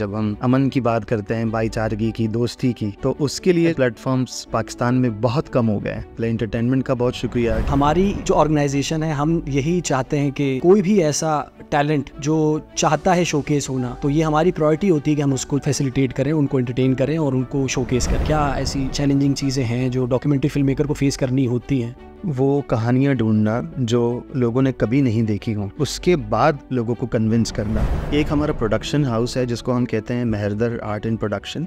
जब हम अमन की बात करते हैं भाईचारगी की दोस्ती की तो उसके लिए प्लेटफॉर्म्स पाकिस्तान में बहुत कम हो गए हैं एंटरटेनमेंट का बहुत शुक्रिया हमारी जो ऑर्गेनाइजेशन है हम यही चाहते हैं कि कोई भी ऐसा टैलेंट जो चाहता है शोकेस होना तो ये हमारी प्रायोरिटी होती है कि हम उसको फैसिलिटेट करें उनको एंटरटेन करें और उनको शोकेस करें क्या ऐसी चैलेंजिंग चीज़ें हैं जो डॉक्यूमेंट्री फिल्म मेकर को फेस करनी होती हैं वो कहानियाँ ढूंढना जो लोगों ने कभी नहीं देखी हूँ उसके बाद लोगों को कन्विंस करना एक हमारा प्रोडक्शन हाउस है जिसको हम कहते हैं मेहरदर art and production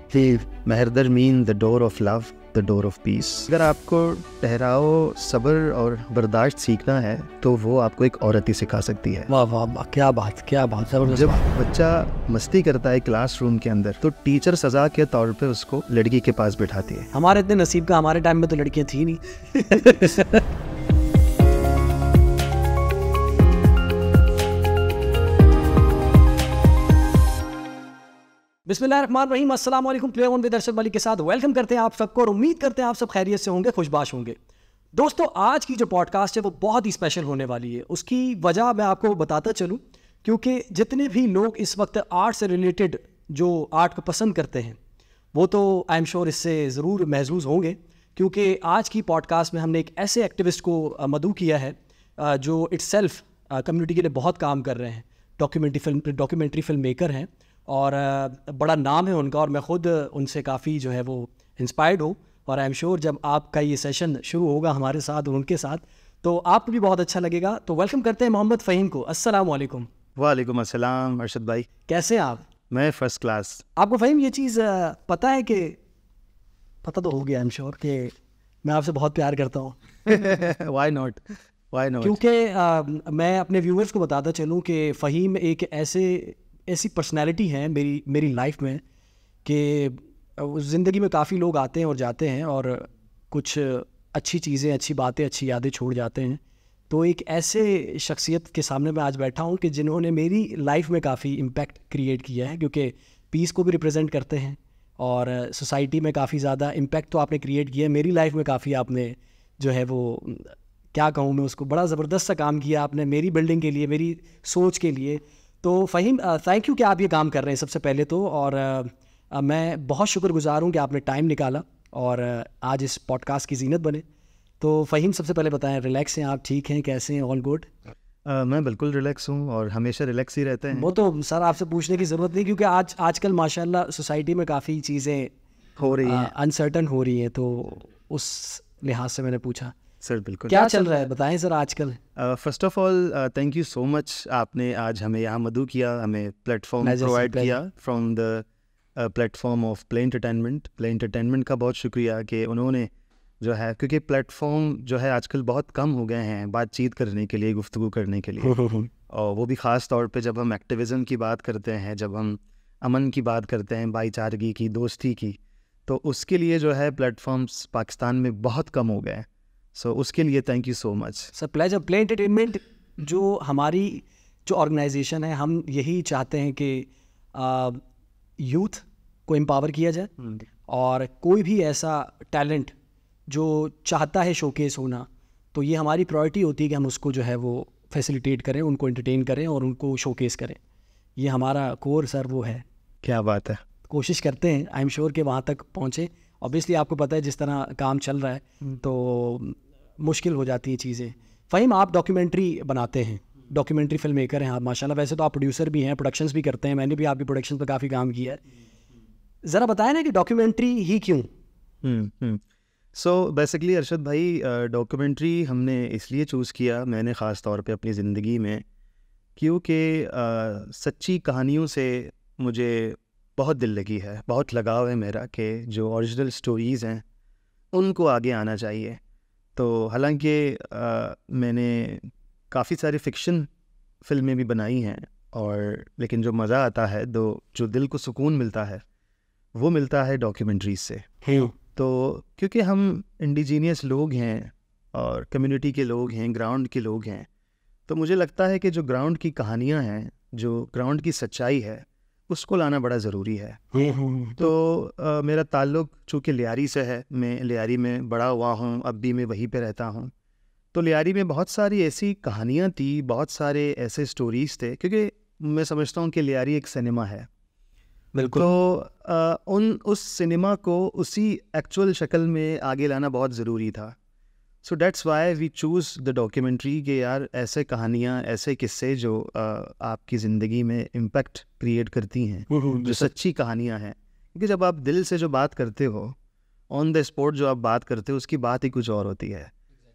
Mehardar mean the door of love the door of peace अगर आपको ठहराओ सब्र और बर्दाश्त सीखना है तो वो आपको एक औरत ही सिखा सकती है वाह वाह वा, क्या बात क्या बात जबरदस्त जब बच्चा मस्ती करता है क्लासरूम के अंदर तो टीचर सजा के तौर पे उसको लड़की के पास बिठाती है हमारे इतने नसीब का हमारे टाइम में तो लड़कियां थी नहीं बिस्मिल्लाहमान अस्सलाम वालेकुम प्लेयर वन दर्शक मलिक के साथ वेलकम करते हैं आप सबको और उम्मीद करते हैं आप सब खैरियत से होंगे खुशबाश होंगे दोस्तों आज की जो पॉडकास्ट है वो बहुत ही स्पेशल होने वाली है उसकी वजह मैं आपको बताता चलूँ क्योंकि जितने भी लोग इस वक्त आर्ट से रिलेटेड जो आर्ट को पसंद करते हैं वो तो आई एम श्योर इससे ज़रूर महजूज होंगे क्योंकि आज की पॉडकास्ट में हमने एक ऐसे एक्टिविस्ट को मदू किया है जो इट्स सेल्फ कम्युनिटी के लिए बहुत काम कर रहे हैं documentary film documentary film maker हैं और बड़ा नाम है उनका और मैं ख़ुद उनसे काफ़ी जो है वो इंस्पायर्ड हूँ और आई एम श्योर जब आपका ये सेशन शुरू होगा हमारे साथ और उनके साथ तो आपको भी बहुत अच्छा लगेगा तो वेलकम करते हैं मोहम्मद फ़हीम को अस्सलाम वालेकुम वालेकुम अस्सलाम अरशद भाई कैसे हैं आप मैं फर्स्ट क्लास आपको फ़हीम ये चीज़ पता है कि पता तो हो गया आई एम श्योर कि मैं आपसे बहुत प्यार करता हूँ वाई नॉट वाई नॉट क्योंकि मैं अपने व्यूवर्स को बताता चलूँ कि फ़हीम एक ऐसे ऐसी पर्सनैलिटी है मेरी मेरी लाइफ में कि ज़िंदगी में काफ़ी लोग आते हैं और जाते हैं और कुछ अच्छी चीज़ें अच्छी बातें अच्छी यादें छोड़ जाते हैं तो एक ऐसे शख्सियत के सामने मैं आज बैठा हूँ कि जिन्होंने मेरी लाइफ में काफ़ी इम्पैक्ट क्रिएट किया है क्योंकि पीस को भी रिप्रेजेंट करते हैं और सोसाइटी में काफ़ी ज़्यादा इम्पैक्ट तो आपने क्रिएट किया है मेरी लाइफ में काफ़ी आपने जो है वो क्या कहूँ मैं उसको बड़ा ज़बरदस्त सा काम किया आपने मेरी बिल्डिंग के लिए मेरी सोच के लिए तो फ़हीम थैंक यू कि आप ये काम कर रहे हैं सबसे पहले तो और आ, मैं बहुत शुक्रगुजार हूँ कि आपने टाइम निकाला और आज इस पॉडकास्ट की जीनत बने तो फ़हीम सबसे पहले बताएं रिलैक्स हैं आप ठीक हैं कैसे हैं ऑल गुड मैं बिल्कुल रिलैक्स हूँ और हमेशा रिलैक्स ही रहते हैं वो तो सर आपसे पूछने की ज़रूरत नहीं क्योंकि आज आजकल माशाल्लाह सोसाइटी में काफ़ी चीज़ें हो रही हैं अनसर्टन हो रही हैं तो उस लिहाज से मैंने पूछा सर बिल्कुल क्या चल रहा है बताएं सर आजकल first of all thank you so much आपने आज हमें यहाँ मधु किया हमें प्लेटफॉर्म प्रोवाइड किया from the platform of play entertainment play entertainment का बहुत शुक्रिया कि उन्होंने जो है क्योंकि प्लेटफॉर्म जो है आजकल बहुत कम हो गए हैं बातचीत करने के लिए गुफ्तु करने के लिए और वो भी ख़ास तौर पे जब हम एक्टिविज़म की बात करते हैं जब हम अमन की बात करते हैं भाईचारगी की दोस्ती की तो उसके लिए जो है प्लेटफॉर्म्स पाकिस्तान में बहुत कम हो गए हैं सो so, उसके लिए thank you so much sir plays play entertainment जो हमारी जो ऑर्गेनाइजेशन है हम यही चाहते हैं कि यूथ को एम्पावर किया जाए hmm. और कोई भी ऐसा टैलेंट जो चाहता है शोकेस होना तो ये हमारी प्रायोरिटी होती है कि हम उसको जो है वो फैसिलिटेट करें उनको एंटरटेन करें और उनको शोकेस करें ये हमारा कोर सर वो है क्या बात है कोशिश करते हैं आई एम श्योर कि वहाँ तक पहुँचें ऑब्वियसली आपको पता है जिस तरह काम चल रहा है हम्म। तो मुश्किल हो जाती हैं चीज़ें फ़हीम आप डॉक्यूमेंट्री बनाते हैं डॉक्यूमेंट्री फिल्म मेकर हैं आप माशाल्लाह वैसे तो आप प्रोड्यूसर भी हैं प्रोडक्शंस भी करते हैं मैंने भी आपकी प्रोडक्शन पर काफ़ी काम किया है ज़रा बताया ना कि डॉक्यूमेंट्री ही क्यों सो हम्म, बेसिकली हम्म। अरशद भाई डॉक्यूमेंट्री uh, हमने इसलिए चूज़ किया मैंने ख़ास तौर पर अपनी ज़िंदगी में क्योंकि uh, सच्ची कहानियों से मुझे बहुत दिल लगी है बहुत लगाव है मेरा कि जो ओरिजिनल स्टोरीज़ हैं उनको आगे आना चाहिए तो हालांकि मैंने काफ़ी सारी फ़िक्शन फिल्में भी बनाई हैं और लेकिन जो मज़ा आता है दो जो दिल को सुकून मिलता है वो मिलता है डॉक्यूमेंट्रीज से हम्म। तो क्योंकि हम इंडिजीनियस लोग हैं और कम्युनिटी के लोग हैं ग्राउंड के लोग हैं तो मुझे लगता है कि जो ग्राउंड की कहानियाँ हैं जो ग्राउंड की सच्चाई है उसको लाना बड़ा ज़रूरी है हम्म, हम्म, हम्म, तो आ, मेरा ताल्लुक चूँकि लियारी से है मैं लियारी में बड़ा हुआ हूँ अब भी मैं वहीं पर रहता हूँ तो लियारी में बहुत सारी ऐसी कहानियाँ थी बहुत सारे ऐसे स्टोरीज थे क्योंकि मैं समझता हूँ कि लियारी एक सिनेमा है बिल्कुल तो आ, उन उस सिनेमा को उसी एक्चुअल शक्ल में आगे लाना बहुत ज़रूरी था so that's why we choose the documentary के यार ऐसे कहानियाँ ऐसे किस्से जो आ, आपकी ज़िंदगी में इम्पैक्ट क्रिएट करती हैं जो सच्ची कहानियाँ हैं क्योंकि जब आप दिल से जो बात करते हो ऑन द स्पॉट जो आप बात करते हो उसकी बात ही कुछ और होती है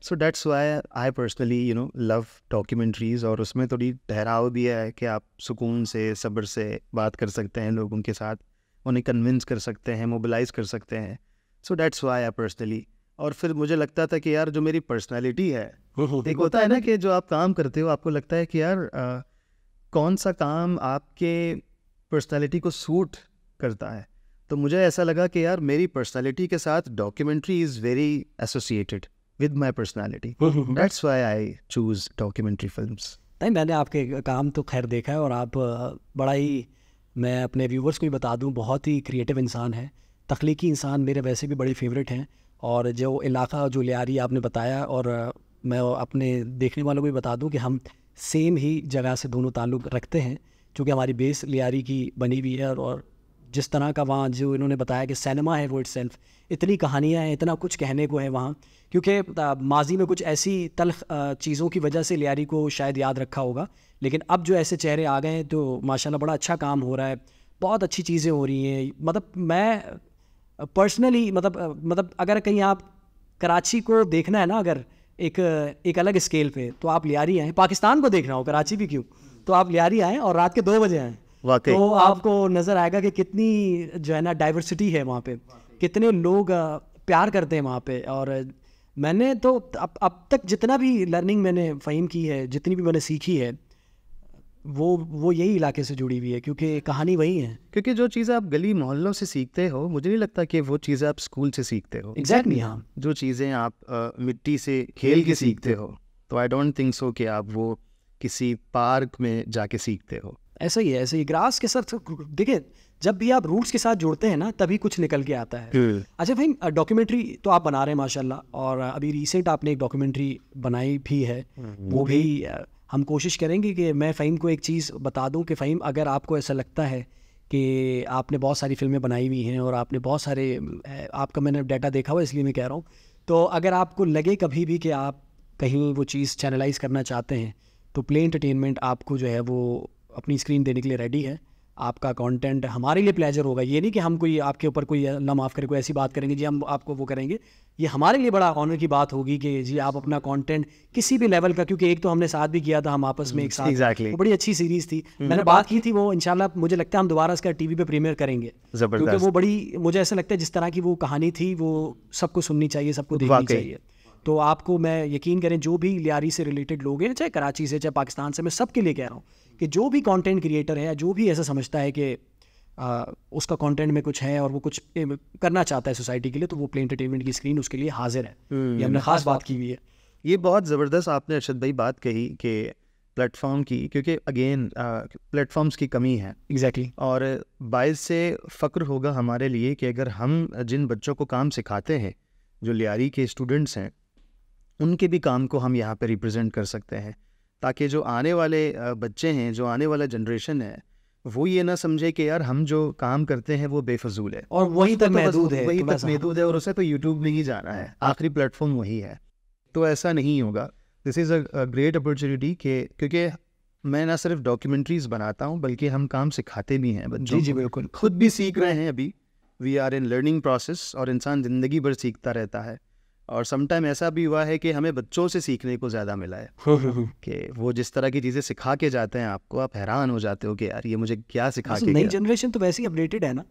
so that's why I personally you know love documentaries और उसमें थोड़ी ठहराव भी है कि आप सुकून से सब्र से बात कर सकते हैं लोगों के साथ उन्हें कन्विंस कर सकते हैं मोबिलाइज कर सकते हैं so that's why I personally और फिर मुझे लगता था कि यार जो मेरी पर्सनैलिटी है हम्म, हम्म, हम्म। एक होता है ना कि जो आप काम करते हो आपको लगता है कि यार आ, कौन सा काम आपके पर्सनैलिटी को सूट करता है तो मुझे ऐसा लगा कि यार मेरी पर्सनैलिटी के साथ documentary is very associated with my personality that's why I choose documentary film नहीं मैंने आपके काम तो खैर देखा है और आप बड़ा ही मैं अपने व्यूवर्स को भी बता दूं बहुत ही क्रिएटिव इंसान है तख्लीकी इंसान मेरे वैसे भी बड़े फेवरेट हैं और जो इलाका जो लियारी आपने बताया और मैं अपने देखने वालों को भी बता दूं कि हम सेम ही जगह से दोनों ताल्लुक़ रखते हैं क्योंकि हमारी बेस लियारी की बनी हुई है और जिस तरह का वहाँ जो इन्होंने बताया कि सिनेमा है वो इट सेल्फ इतनी कहानियाँ हैं इतना कुछ कहने को है वहाँ क्योंकि माजी में कुछ ऐसी तलख चीज़ों की वजह से लियारी को शायद याद रखा होगा लेकिन अब जो ऐसे चेहरे आ गए हैं तो माशाल्लाह बड़ा अच्छा काम हो रहा है बहुत अच्छी चीज़ें हो रही हैं मतलब मैं पर्सनली मतलब मतलब अगर कहीं आप कराची को देखना है ना अगर एक एक अलग स्केल पे तो आप लियारी आए पाकिस्तान को देखना हो कराची भी क्यों तो आप लियारी आए और रात के दो बजे आए वाकई तो आपको नज़र आएगा कि कितनी जो है ना डाइवर्सिटी है वहाँ पे कितने लोग प्यार करते हैं वहाँ पे और मैंने तो अब अब तक जितना भी लर्निंग मैंने फ़हीम की है जितनी भी मैंने सीखी है वो वो यही इलाके से जुड़ी हुई है क्योंकि कहानी वही है क्योंकि जो चीज़ें आप गली मोहल्लों से सीखते हो मुझे नहीं लगता कि वो चीज़ें आप स्कूल से सीखते हो एग्जैक्टली exactly, हाँ जो चीज़ें आप आ, मिट्टी से खेल के सीखते हो तो आई डोंट थिंक सो कि आप वो किसी पार्क में जाके सीखते हो ऐसा ही है ऐसे ही ग्रास के साथ देखिए जब भी आप रूट्स के साथ जुड़ते हैं ना तभी कुछ निकल के आता है अच्छा भाई डॉक्यूमेंट्री तो आप बना रहे हैं माशाल्लाह और अभी रिसेंट आपने एक डॉक्यूमेंट्री बनाई भी है हम्म। वो भी, भी हम कोशिश करेंगे कि मैं फ़हीम को एक चीज़ बता दूं कि फ़हीम अगर आपको ऐसा लगता है कि आपने बहुत सारी फिल्में बनाई हुई हैं और आपने बहुत सारे आपका मैंने डाटा देखा हुआ इसलिए मैं कह रहा हूँ तो अगर आपको लगे कभी भी कि आप कहीं वो चीज़ चैनलाइज करना चाहते हैं तो प्ले इंटरटेनमेंट आपको जो है वो अपनी स्क्रीन देने के लिए रेडी है आपका कंटेंट हमारे लिए प्लेजर होगा ये नहीं कि हम कोई आपके ऊपर कोई अल्लाह माफ़ करे कोई ऐसी बात करेंगे जी हम आपको वो करेंगे ये हमारे लिए बड़ा ऑनर की बात होगी कि जी आप अपना कंटेंट किसी भी लेवल का क्योंकि एक तो हमने साथ भी किया था हम आपस में हम्म, एक साथ exactly. तो बड़ी अच्छी सीरीज थी हम्म। मैंने बात की थी वो इनशाला मुझे लगता है हम दोबारा इसका टीवी पे प्रीमियर करेंगे क्योंकि वो बड़ी मुझे ऐसा लगता है जिस तरह की वो कहानी थी वो सबको सुननी चाहिए सबको देखनी चाहिए तो आपको मैं यकीन करें जो भी लियारी से रिलेटेड लोग हैं चाहे कराची से चाहे पाकिस्तान से मैं सबके लिए कह रहा हूँ कि जो भी कंटेंट क्रिएटर है या जो भी ऐसा समझता है कि आ, उसका कंटेंट में कुछ है और वो कुछ करना चाहता है सोसाइटी के लिए तो वो प्ले एंटरटेनमेंट की स्क्रीन उसके लिए हाजिर है हम्म, ये हमने खास बात की हुई है ये बहुत ज़बरदस्त आपने अर्शद भाई बात कही कि प्लेटफॉर्म की क्योंकि अगेन प्लेटफॉर्म्स की कमी है एग्जैक्टली exactly. और बायस से फ़क्र होगा हमारे लिए कि अगर हम जिन बच्चों को काम सिखाते हैं जो लियारी के स्टूडेंट्स हैं उनके भी काम को हम यहाँ पर रिप्रजेंट कर सकते हैं ताकि जो आने वाले बच्चे हैं जो आने वाला जनरेशन है वो ये ना समझे कि यार हम जो काम करते हैं वो बेफजूल है और वही तक तो महदूद है वही तो तक महदूद है और उसे तो यूट्यूब में ही जाना है हाँ। आखिरी प्लेटफॉर्म वही है तो ऐसा नहीं होगा this is a great opportunity के क्योंकि मैं ना सिर्फ डॉक्यूमेंट्रीज बनाता हूँ बल्कि हम काम सिखाते भी हैं बच्चों जी जी बिल्कुल खुद भी सीख रहे हैं अभी we are in learning process और इंसान ज़िंदगी भर सीखता रहता है और समटाइम ऐसा भी हुआ है कि हमें बच्चों से सीखने को ज़्यादा मिला है कि वो जिस तरह की चीज़ें सिखा के जाते हैं आपको आप हैरान हो जाते हो कि यार ये मुझे क्या सिखा के नई जनरेशन तो वैसे ही अपडेटेड है ना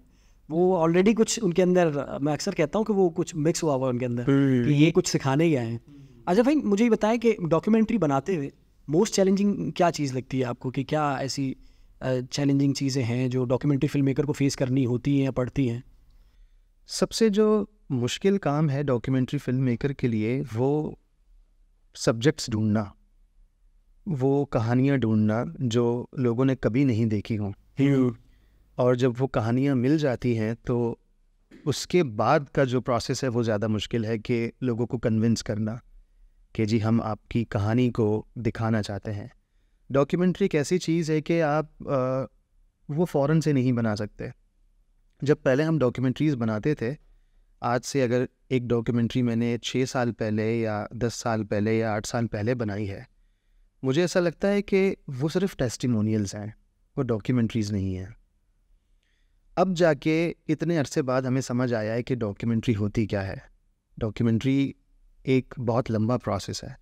वो ऑलरेडी कुछ उनके अंदर मैं अक्सर कहता हूँ कि वो कुछ मिक्स हुआ हुआ उनके अंदर कि ये कुछ सिखाने ही आए हैं अच्छा भाई मुझे ये बताएं कि डॉक्यूमेंट्री बनाते हुए मोस्ट चैलेंजिंग क्या चीज़ लगती है आपको कि क्या ऐसी चैलेंजिंग चीज़ें हैं जो डॉक्यूमेंट्री फिल्म मेकर को फेस करनी होती हैं पड़ती हैं सबसे जो मुश्किल काम है डॉक्यूमेंट्री फिल्म मेकर के लिए वो सब्जेक्ट्स ढूंढना वो कहानियाँ ढूंढना जो लोगों ने कभी नहीं देखी हों hmm. और जब वो कहानियाँ मिल जाती हैं तो उसके बाद का जो प्रोसेस है वो ज़्यादा मुश्किल है कि लोगों को कन्विंस करना कि जी हम आपकी कहानी को दिखाना चाहते हैं डॉक्यूमेंट्री एक ऐसी चीज़ है कि आप आ, वो फ़ौरन से नहीं बना सकते जब पहले हम डॉक्यूमेंट्रीज़ बनाते थे आज से अगर एक डॉक्यूमेंट्री मैंने छः साल पहले या दस साल पहले या आठ साल पहले बनाई है मुझे ऐसा लगता है कि वो सिर्फ टेस्टिमोनियल्स हैं वो डॉक्यूमेंट्रीज़ नहीं हैं अब जाके इतने अरसे बाद हमें समझ आया है कि डॉक्यूमेंट्री होती क्या है डॉक्यूमेंट्री एक बहुत लंबा प्रोसेस है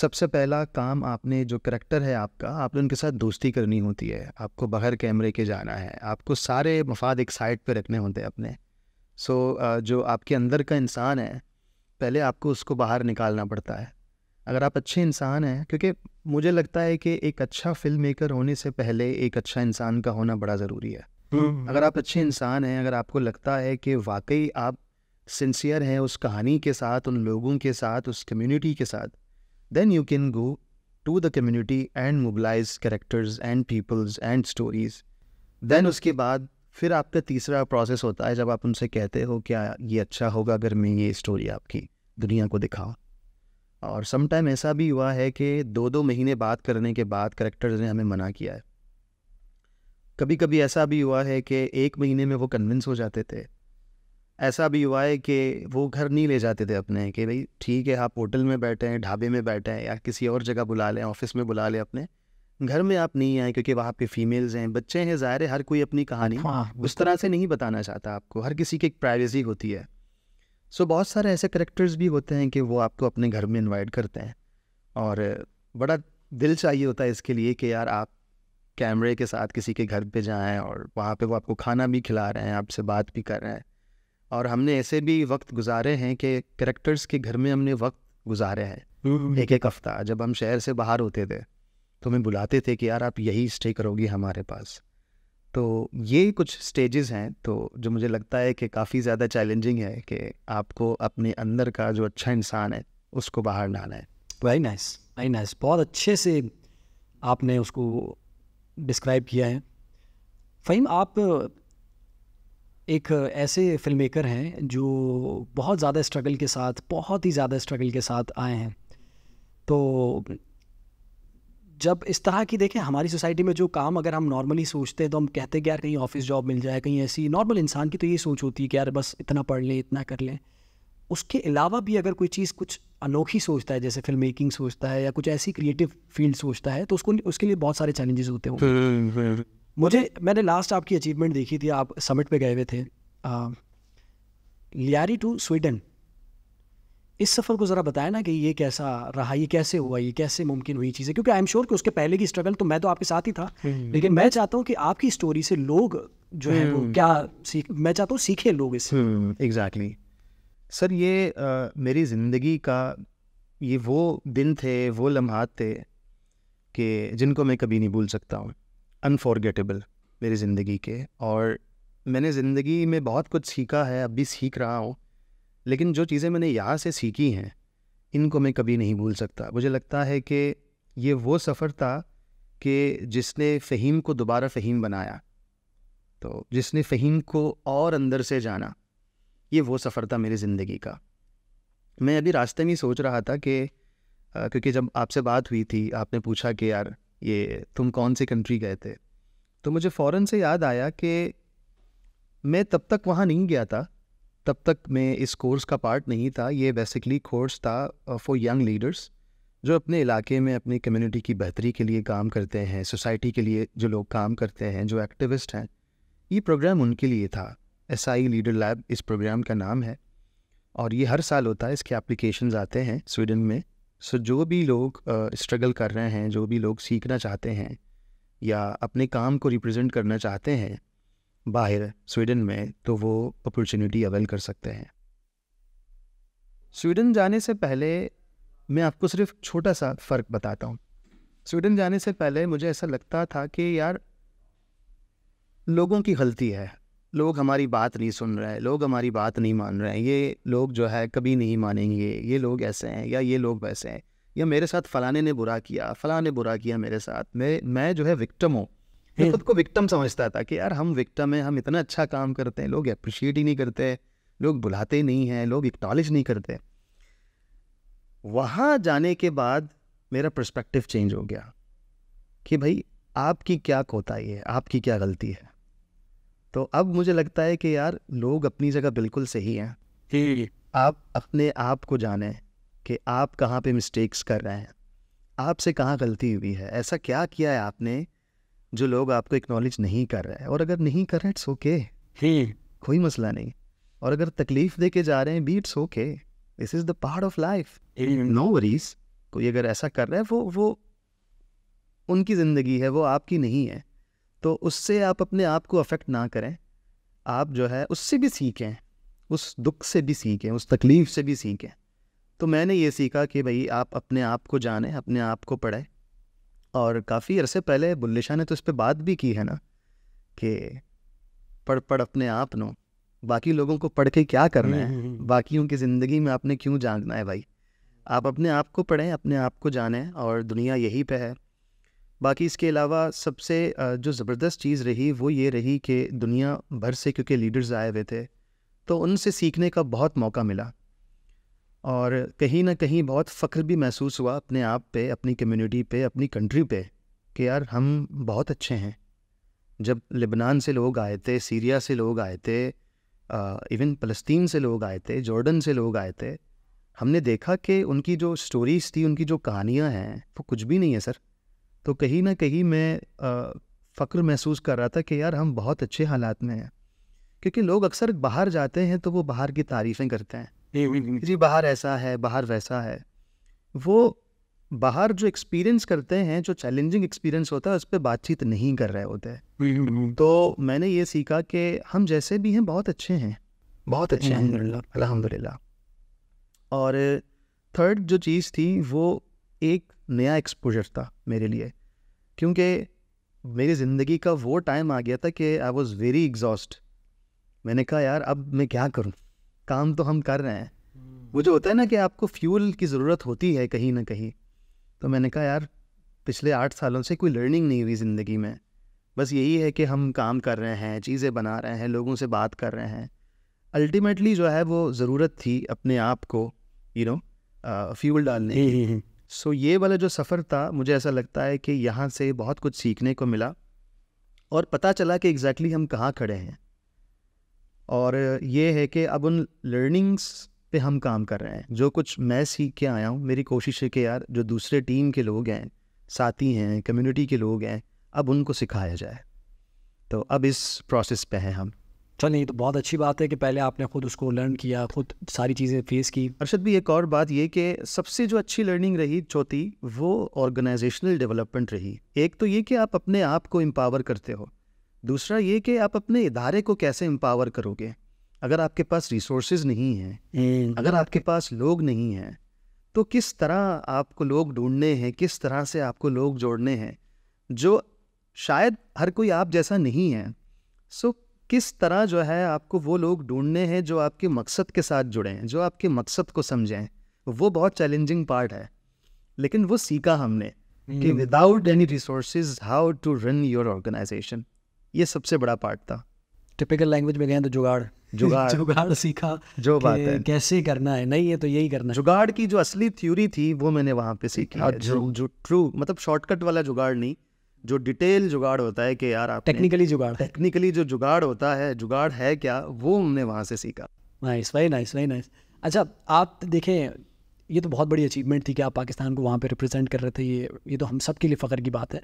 सबसे पहला काम आपने जो करेक्टर है आपका आपने उनके साथ दोस्ती करनी होती है आपको बाहर कैमरे के जाना है आपको सारे मफाद एक साइड पर रखने होते हैं अपने सो so, uh, जो आपके अंदर का इंसान है पहले आपको उसको बाहर निकालना पड़ता है अगर आप अच्छे इंसान हैं क्योंकि मुझे लगता है कि एक अच्छा फिल्म मेकर होने से पहले एक अच्छा इंसान का होना बड़ा ज़रूरी है हम्म। अगर आप अच्छे इंसान हैं अगर आपको लगता है कि वाकई आप सिंसियर हैं उस कहानी के साथ उन लोगों के साथ उस कम्युनिटी के साथ then you can go to the community and mobilise characters and peoples and stories then उसके बाद फिर आपका तीसरा प्रोसेस होता है जब आप उनसे कहते हो क्या ये अच्छा होगा अगर मैं ये स्टोरी आपकी दुनिया को दिखाऊँ और समटाइम ऐसा भी हुआ है कि दो दो महीने बात करने के बाद करेक्टर्स ने हमें मना किया है कभी कभी ऐसा भी हुआ है कि एक महीने में वो कन्विंस हो जाते थे ऐसा भी हुआ है कि वो घर नहीं ले जाते थे अपने कि भाई ठीक है आप होटल में बैठे हैं ढाबे में बैठे हैं या किसी और जगह बुला लें ऑफिस में बुला लें अपने घर में आप नहीं आए क्योंकि वहाँ पे फीमेल्स हैं बच्चे हैं ज़ाहिर है हर कोई अपनी कहानी हाँ, उस तो तरह से नहीं बताना चाहता आपको हर किसी की एक प्राइवेसी होती है सो बहुत सारे ऐसे करेक्टर्स भी होते हैं कि वो आपको अपने घर में इन्वाइट करते हैं और बड़ा दिल चाहिए होता है इसके लिए कि यार आप कैमरे के साथ किसी के घर पे जाएं और वहाँ पे वो आपको खाना भी खिला रहे हैं आपसे बात भी कर रहे हैं और हमने ऐसे भी वक्त गुजारे हैं कि करेक्टर्स के घर में हमने वक्त गुजारे हैं हम्म, हम्म। एक एक हफ्ता जब हम शहर से बाहर होते थे तो हमें बुलाते थे कि यार आप यही स्टे करोगी हमारे पास तो ये कुछ स्टेजेस हैं तो जो मुझे लगता है कि काफ़ी ज़्यादा चैलेंजिंग है कि आपको अपने अंदर का जो अच्छा इंसान है उसको बाहर लाना है वेरी नाइस वेरी नाइस बहुत अच्छे से आपने उसको डिस्क्राइब किया है फ़हीम आप एक ऐसे फिल्म मेकर हैं जो बहुत ज़्यादा स्ट्रगल के साथ बहुत ही ज़्यादा स्ट्रगल के साथ आए हैं तो जब इस तरह की देखें हमारी सोसाइटी में जो काम अगर हम नॉर्मली सोचते हैं तो हम कहते हैं कि यार कहीं ऑफिस जॉब मिल जाए कहीं ऐसी नॉर्मल इंसान की तो ये सोच होती है कि यार बस इतना पढ़ लें इतना कर लें उसके अलावा भी अगर कोई चीज़ कुछ अनोखी सोचता है जैसे फिल्म मेकिंग सोचता है या कुछ ऐसी क्रिएटिव फील्ड सोचता है तो उसको उसके लिए बहुत सारे चैलेंजेस होते हैं मुझे मैंने लास्ट आपकी अचीवमेंट देखी थी आप समिट पे गए हुए थे लियारी टू स्वीडन इस सफ़र को ज़रा बताया ना कि ये कैसा रहा ये कैसे हुआ ये कैसे मुमकिन हुई चीज़ें क्योंकि आई एम श्योर कि उसके पहले की स्ट्रगल तो मैं तो आपके साथ ही था हम्म। लेकिन मैं चाहता हूँ कि आपकी स्टोरी से लोग जो है वो हम्म। क्या सीख मैं चाहता हूँ सीखे लोग इससे एग्जैक्टली हम्म, सर ये मेरी ज़िंदगी का ये वो दिन थे वो लम्हात थे कि जिनको मैं कभी नहीं भूल सकता हूँ अनफॉर्गेटेबल मेरी ज़िंदगी के और मैंने ज़िंदगी में बहुत कुछ सीखा है अब भी सीख रहा हूँ लेकिन जो चीज़ें मैंने यहाँ से सीखी हैं इनको मैं कभी नहीं भूल सकता मुझे लगता है कि ये वो सफ़र था कि जिसने फ़हीम को दोबारा फ़हीम बनाया तो जिसने फ़हीम को और अंदर से जाना ये वो सफ़र था मेरी ज़िंदगी का मैं अभी रास्ते में सोच रहा था कि क्योंकि जब आपसे बात हुई थी आपने पूछा कि यार ये तुम कौन सी कंट्री गए थे तो मुझे फ़ौर से याद आया कि मैं तब तक वहाँ नहीं गया था तब तक मैं इस कोर्स का पार्ट नहीं था ये बेसिकली कोर्स था फॉर यंग लीडर्स जो अपने इलाके में अपनी कम्युनिटी की बेहतरी के लिए काम करते हैं सोसाइटी के लिए जो लोग काम करते हैं जो एक्टिविस्ट हैं ये प्रोग्राम उनके लिए था एस आई लीडर लैब इस प्रोग्राम का नाम है और ये हर साल होता है इसके एप्लीकेशन आते हैं स्वीडन में सो जो भी लोग स्ट्रगल uh, कर रहे हैं जो भी लोग सीखना चाहते हैं या अपने काम को रिप्रेजेंट करना चाहते हैं बाहर स्वीडन में तो वो अपॉर्चुनिटी अवेल कर सकते हैं स्वीडन जाने से पहले मैं आपको सिर्फ छोटा सा फ़र्क बताता हूँ स्वीडन जाने से पहले मुझे ऐसा लगता था कि यार लोगों की गलती है लोग हमारी बात नहीं सुन रहे हैं लोग हमारी बात नहीं मान रहे हैं ये लोग जो है कभी नहीं मानेंगे ये लोग ऐसे हैं या ये लोग वैसे हैं या मेरे साथ फ़लाने ने बुरा किया फ़लाने ने बुरा किया मेरे साथ मैं मैं जो है विक्टम हूँ मैं खुद को विक्टम समझता था कि यार हम विक्टम हैं हम इतना अच्छा काम करते हैं लोग अप्रिशिएट ही नहीं करते लोग बुलाते नहीं हैं लोग एक्नॉलेज नहीं करते वहाँ जाने के बाद मेरा पर्सपेक्टिव चेंज हो गया कि भाई आपकी क्या कोताही है आपकी क्या गलती है तो अब मुझे लगता है कि यार लोग अपनी जगह बिल्कुल सही हैं आप अपने आप को जाने कि आप कहाँ पे मिस्टेक्स कर रहे हैं आपसे कहाँ गलती हुई है ऐसा क्या किया है आपने जो लोग आपको एक्नॉलेज नहीं कर रहे हैं और अगर नहीं कर रहे इट्स हम्म। ओके कोई मसला नहीं और अगर तकलीफ दे के जा रहे हैं भी it's okay this is the part of life no worries कोई अगर ऐसा कर रहा है वो वो उनकी ज़िंदगी है वो आपकी नहीं है तो उससे आप अपने आप को अफेक्ट ना करें आप जो है उससे भी सीखें उस दुख से भी सीखें उस तकलीफ़ से भी सीखें तो मैंने ये सीखा कि भाई आप अपने आप को जानें अपने आप को पढ़ें और काफ़ी अरसे पहले शाह ने तो इस पर बात भी की है ना कि पढ़ पढ़ अपने आप नो बाकी लोगों को पढ़ के क्या करना है हम्म, हम्म, हम्म। बाकियों की ज़िंदगी में आपने क्यों जानना है भाई आप अपने आप को पढ़ें अपने आप को जानें और दुनिया यही पे है बाकी इसके अलावा सबसे जो ज़बरदस्त चीज़ रही वो ये रही कि दुनिया भर से क्योंकि लीडर्स आए हुए थे तो उनसे सीखने का बहुत मौका मिला और कहीं ना कहीं बहुत फ़ख्र भी महसूस हुआ अपने आप पे अपनी कम्युनिटी पे अपनी कंट्री पे कि यार हम बहुत अच्छे हैं जब लेबनान से लोग आए थे सीरिया से लोग आए थे इवन फ़लस्तीन से लोग आए थे जॉर्डन से लोग आए थे हमने देखा कि उनकी जो स्टोरीज़ थी उनकी जो कहानियाँ हैं वो कुछ भी नहीं है सर तो कहीं ना कहीं मैं फ़ख्र महसूस कर रहा था कि यार हम बहुत अच्छे हालात में हैं क्योंकि लोग अक्सर बाहर जाते हैं तो वो बाहर की तारीफ़ें करते हैं जी बाहर ऐसा है बाहर वैसा है वो बाहर जो एक्सपीरियंस करते हैं जो चैलेंजिंग एक्सपीरियंस होता है उस पर बातचीत नहीं कर रहे होते हैं तो मैंने ये सीखा कि हम जैसे भी हैं बहुत अच्छे हैं बहुत अच्छे हैं अलहमदिल्ला और थर्ड जो चीज़ थी वो एक नया एक्सपोजर था मेरे लिए क्योंकि मेरी ज़िंदगी का वो टाइम आ गया था कि आई वॉज़ वेरी एग्जॉस्ट मैंने कहा यार अब मैं क्या करूँ काम तो हम कर रहे हैं हम्म। वो जो होता है ना कि आपको फ्यूल की ज़रूरत होती है कहीं ना कहीं तो मैंने कहा यार पिछले आठ सालों से कोई लर्निंग नहीं हुई ज़िंदगी में बस यही है कि हम काम कर रहे हैं चीज़ें बना रहे हैं लोगों से बात कर रहे हैं अल्टीमेटली जो है वो ज़रूरत थी अपने आप को यू नो फ्यूल डालने हम्म, की सो हम्म, so, ये वाला जो सफ़र था मुझे ऐसा लगता है कि यहाँ से बहुत कुछ सीखने को मिला और पता चला कि एग्जैक्टली exactly हम कहाँ खड़े हैं और ये है कि अब उन लर्निंग्स पे हम काम कर रहे हैं जो कुछ मैं सीख के आया हूँ मेरी कोशिश है कि यार जो दूसरे टीम के लोग हैं साथी हैं कम्युनिटी के लोग हैं अब उनको सिखाया जाए तो अब इस प्रोसेस पे हैं हम चलिए तो बहुत अच्छी बात है कि पहले आपने खुद उसको लर्न किया खुद सारी चीज़ें फेस की अरशद भी एक और बात ये कि सबसे जो अच्छी लर्निंग रही चौथी वो ऑर्गेनाइजेशनल डेवलपमेंट रही एक तो ये कि आप अपने आप को एम्पावर करते हो दूसरा ये कि आप अपने इदारे को कैसे एम्पावर करोगे अगर आपके पास रिसोर्स नहीं हैं हम्म। अगर आपके पास लोग नहीं हैं तो किस तरह आपको लोग ढूंढने हैं किस तरह से आपको लोग जोड़ने हैं जो शायद हर कोई आप जैसा नहीं है सो किस तरह जो है आपको वो लोग ढूंढने हैं जो आपके मकसद के साथ जुड़े हैं जो आपके मकसद को समझें वो बहुत चैलेंजिंग पार्ट है लेकिन वो सीखा हमने कि without any resources how to run your organisation ये सबसे बड़ा पार्ट था टिपिकल लैंग्वेज में गए तो जुगाड़ जुगाड़ जुगाड़ सीखा जो बात है कैसे करना है नहीं है तो यही करना है जुगाड़ की जो असली थ्योरी थी वो मैंने वहाँ पे सीखी हाँ, है जो जो ट्रू मतलब शॉर्टकट वाला जुगाड़ नहीं जो डिटेल जुगाड़ होता है कि यार आप टेक्निकली जुगाड़ टेक्निकली जो जुगाड़ होता है जुगाड़ है क्या वो हमने वहाँ से सीखा nice very nice very nice अच्छा आप देखें ये तो बहुत बड़ी अचीवमेंट थी कि आप पाकिस्तान को वहाँ पे रिप्रेजेंट कर रहे थे ये ये तो हम सब के लिए फ़ख्र की बात है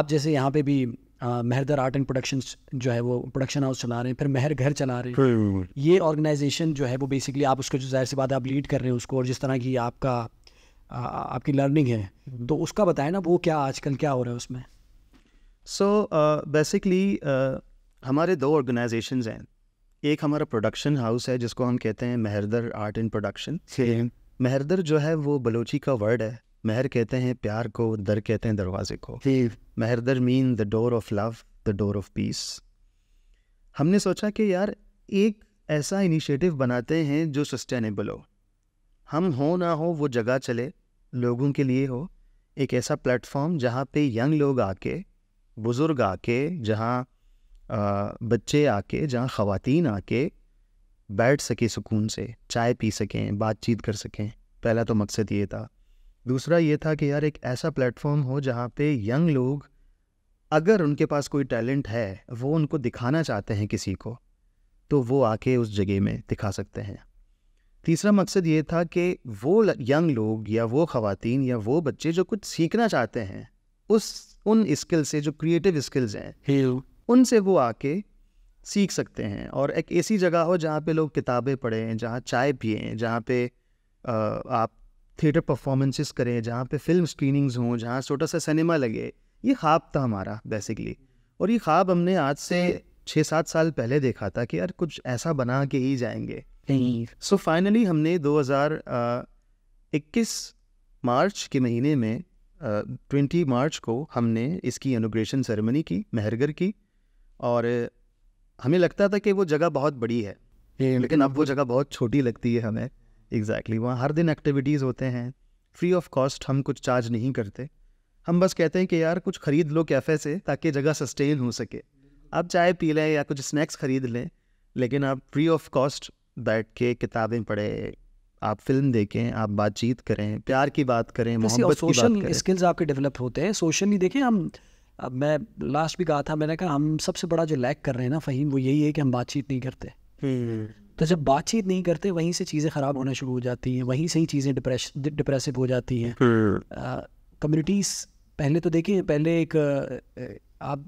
आप जैसे यहाँ पे भी मेहरदर आर्ट एंड प्रोडक्शन जो है वो प्रोडक्शन हाउस चला रहे हैं फिर मेहर घर चला रहे हैं ये ऑर्गेनाइजेशन जो है वो बेसिकली आप उसको जो जाहिर सी बात है आप लीड कर रहे हैं उसको और जिस तरह की आपका आपकी लर्निंग है तो उसका बताए ना वो क्या आजकल क्या हो रहा है उसमें so so, basically uh, uh, हमारे दो ऑर्गेनाइजेशन हैं एक हमारा प्रोडक्शन हाउस है जिसको हम कहते हैं मेहरदर आर्ट एंड प्रोडक्शन मेहरदर जो है वो बलोची का वर्ड है महर कहते हैं प्यार को दर कहते हैं दरवाजे को महर दर mean the door of love the door of peace हमने सोचा कि यार एक ऐसा इनिशिएटिव बनाते हैं जो सस्टेनेबल हो हम हो ना हो वो जगह चले लोगों के लिए हो एक ऐसा प्लेटफॉर्म जहाँ पे यंग लोग आके बुज़ुर्ग आके जहाँ बच्चे आके जहाँ ख़वातीन आके बैठ सके सुकून से चाय पी सकें बातचीत कर सकें पहला तो मकसद ये था दूसरा ये था कि यार एक ऐसा प्लेटफॉर्म हो जहाँ पे यंग लोग अगर उनके पास कोई टैलेंट है वो उनको दिखाना चाहते हैं किसी को तो वो आके उस जगह में दिखा सकते हैं तीसरा मकसद ये था कि वो यंग लोग या वो ख़वातीन या वो बच्चे जो कुछ सीखना चाहते हैं उस उन स्किल से जो क्रिएटिव स्किल्स हैं उनसे वो आके सीख सकते हैं और एक ऐसी जगह हो जहाँ पे लोग किताबें पढ़ें जहाँ चाय पिए जहाँ पे आप थिएटर परफॉर्मेंसेस करें जहाँ पे फिल्म स्क्रीनिंग्स हों जहाँ छोटा सा सिनेमा लगे ये ख्वाब था हमारा बेसिकली और ये ख्वाब हमने आज से छः सात साल पहले देखा था कि यार कुछ ऐसा बना के ही जाएंगे सो फाइनली so, हमने 2021 मार्च के महीने में ट्वेंटी uh, मार्च को हमने इसकी इनोग्रेशन सेरेमनी की मेहरगर की और हमें लगता था कि वो जगह बहुत बड़ी है लेकिन अब वो जगह बहुत छोटी लगती है हमें एग्जैक्टली वहाँ हर दिन एक्टिविटीज़ होते हैं फ्री ऑफ कॉस्ट हम कुछ चार्ज नहीं करते हम बस कहते हैं कि यार कुछ ख़रीद लो कैफ़े से ताकि जगह सस्टेन हो सके आप चाय पी लें या कुछ स्नैक्स ख़रीद लें लेकिन आप फ्री ऑफ कॉस्ट बैठ के किताबें पढ़ें आप फिल्म देखें आप बातचीत करें प्यार की बात करें तो मोहब्बत सोशल स्किल्स आपके डेवलप होते हैं सोशली देखें हम अब मैं लास्ट भी कहा था मैंने कहा हम सबसे बड़ा जो लैक कर रहे हैं ना फ़हीम वो यही है कि हम बातचीत नहीं करते हम्म। तो जब बातचीत नहीं करते वहीं से चीज़ें ख़राब होना शुरू हो जाती हैं वहीं से ही चीज़ें डिप्रेश डिप्रेसिव हो जाती हैं कम्युनिटीज़ पहले तो देखिए पहले एक आप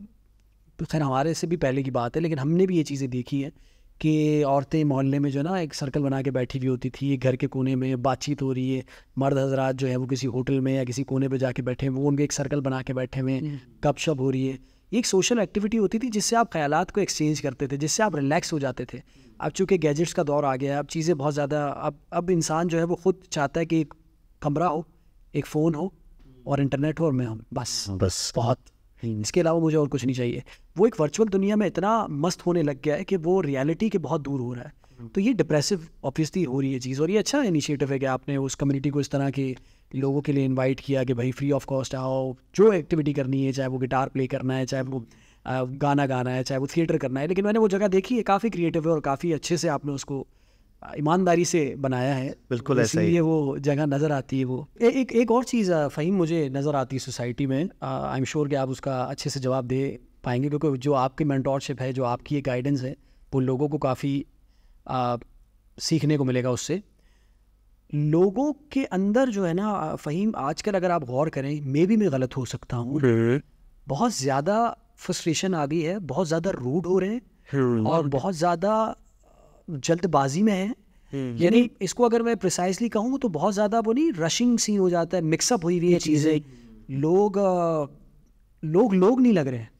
खैर हमारे से भी पहले की बात है लेकिन हमने भी ये चीज़ें देखी हैं कि औरतें मोहल्ले में जो ना एक सर्कल बना के बैठी हुई होती थी घर के कोने में बातचीत हो रही है मर्द हजरात जो है वो किसी होटल में या किसी कोने पे जाके बैठे हैं वो उनके एक सर्कल बना के बैठे हुए हैं हम्म। गपशप हो रही है एक सोशल एक्टिविटी होती थी जिससे आप ख्याल को एक्सचेंज करते थे जिससे आप रिलैक्स हो जाते थे अब चूँकि गैजेट्स का दौर आ गया है अब चीज़ें बहुत ज़्यादा अब अब इंसान जो है वो खुद चाहता है कि एक कमरा हो एक फ़ोन हो और इंटरनेट हो और मैं हूँ बस बस बहुत इसके अलावा मुझे और कुछ नहीं चाहिए वो एक वर्चुअल दुनिया में इतना मस्त होने लग गया है कि वो रियलिटी के बहुत दूर हो रहा है हम्म। तो ये डिप्रेसिव ऑब्वियसली हो रही है चीज़ और ये अच्छा इनिशिएटिव है कि आपने उस कम्युनिटी को इस तरह के लोगों के लिए इनवाइट किया कि भाई फ्री ऑफ कॉस्ट आओ जो एक्टिविटी करनी है चाहे वो गिटार प्ले करना है चाहे वो गाना गाना है चाहे वो थिएटर करना है लेकिन मैंने वो जगह देखी है काफ़ी क्रिएटिव है और काफ़ी अच्छे से आपने उसको ईमानदारी से बनाया है बिल्कुल ऐसा ही वो जगह नज़र आती है वो ए, एक एक और चीज़ फ़हीम मुझे नज़र आती है सोसाइटी में आई एम श्योर कि आप उसका अच्छे से जवाब दे पाएंगे क्योंकि जो आपकी मैंटोरशिप है जो आपकी ये गाइडेंस है वो लोगों को काफ़ी आ, सीखने को मिलेगा उससे लोगों के अंदर जो है ना फ़हीम आजकल अगर आप गौर करें मे भी मैं गलत हो सकता हूँ बहुत ज़्यादा फ्रस्ट्रेशन आ गई है बहुत ज़्यादा रूड हो रहे हैं हम्म, और बहुत ज़्यादा जल्दबाजी में है हम्म। यानी इसको अगर मैं प्रिसाइसली कहूँ तो बहुत ज़्यादा वो नहीं रशिंग सीन हो जाता है मिक्सअप हुई हुई है चीज़ें लोग लोग लोग नहीं लग रहे हैं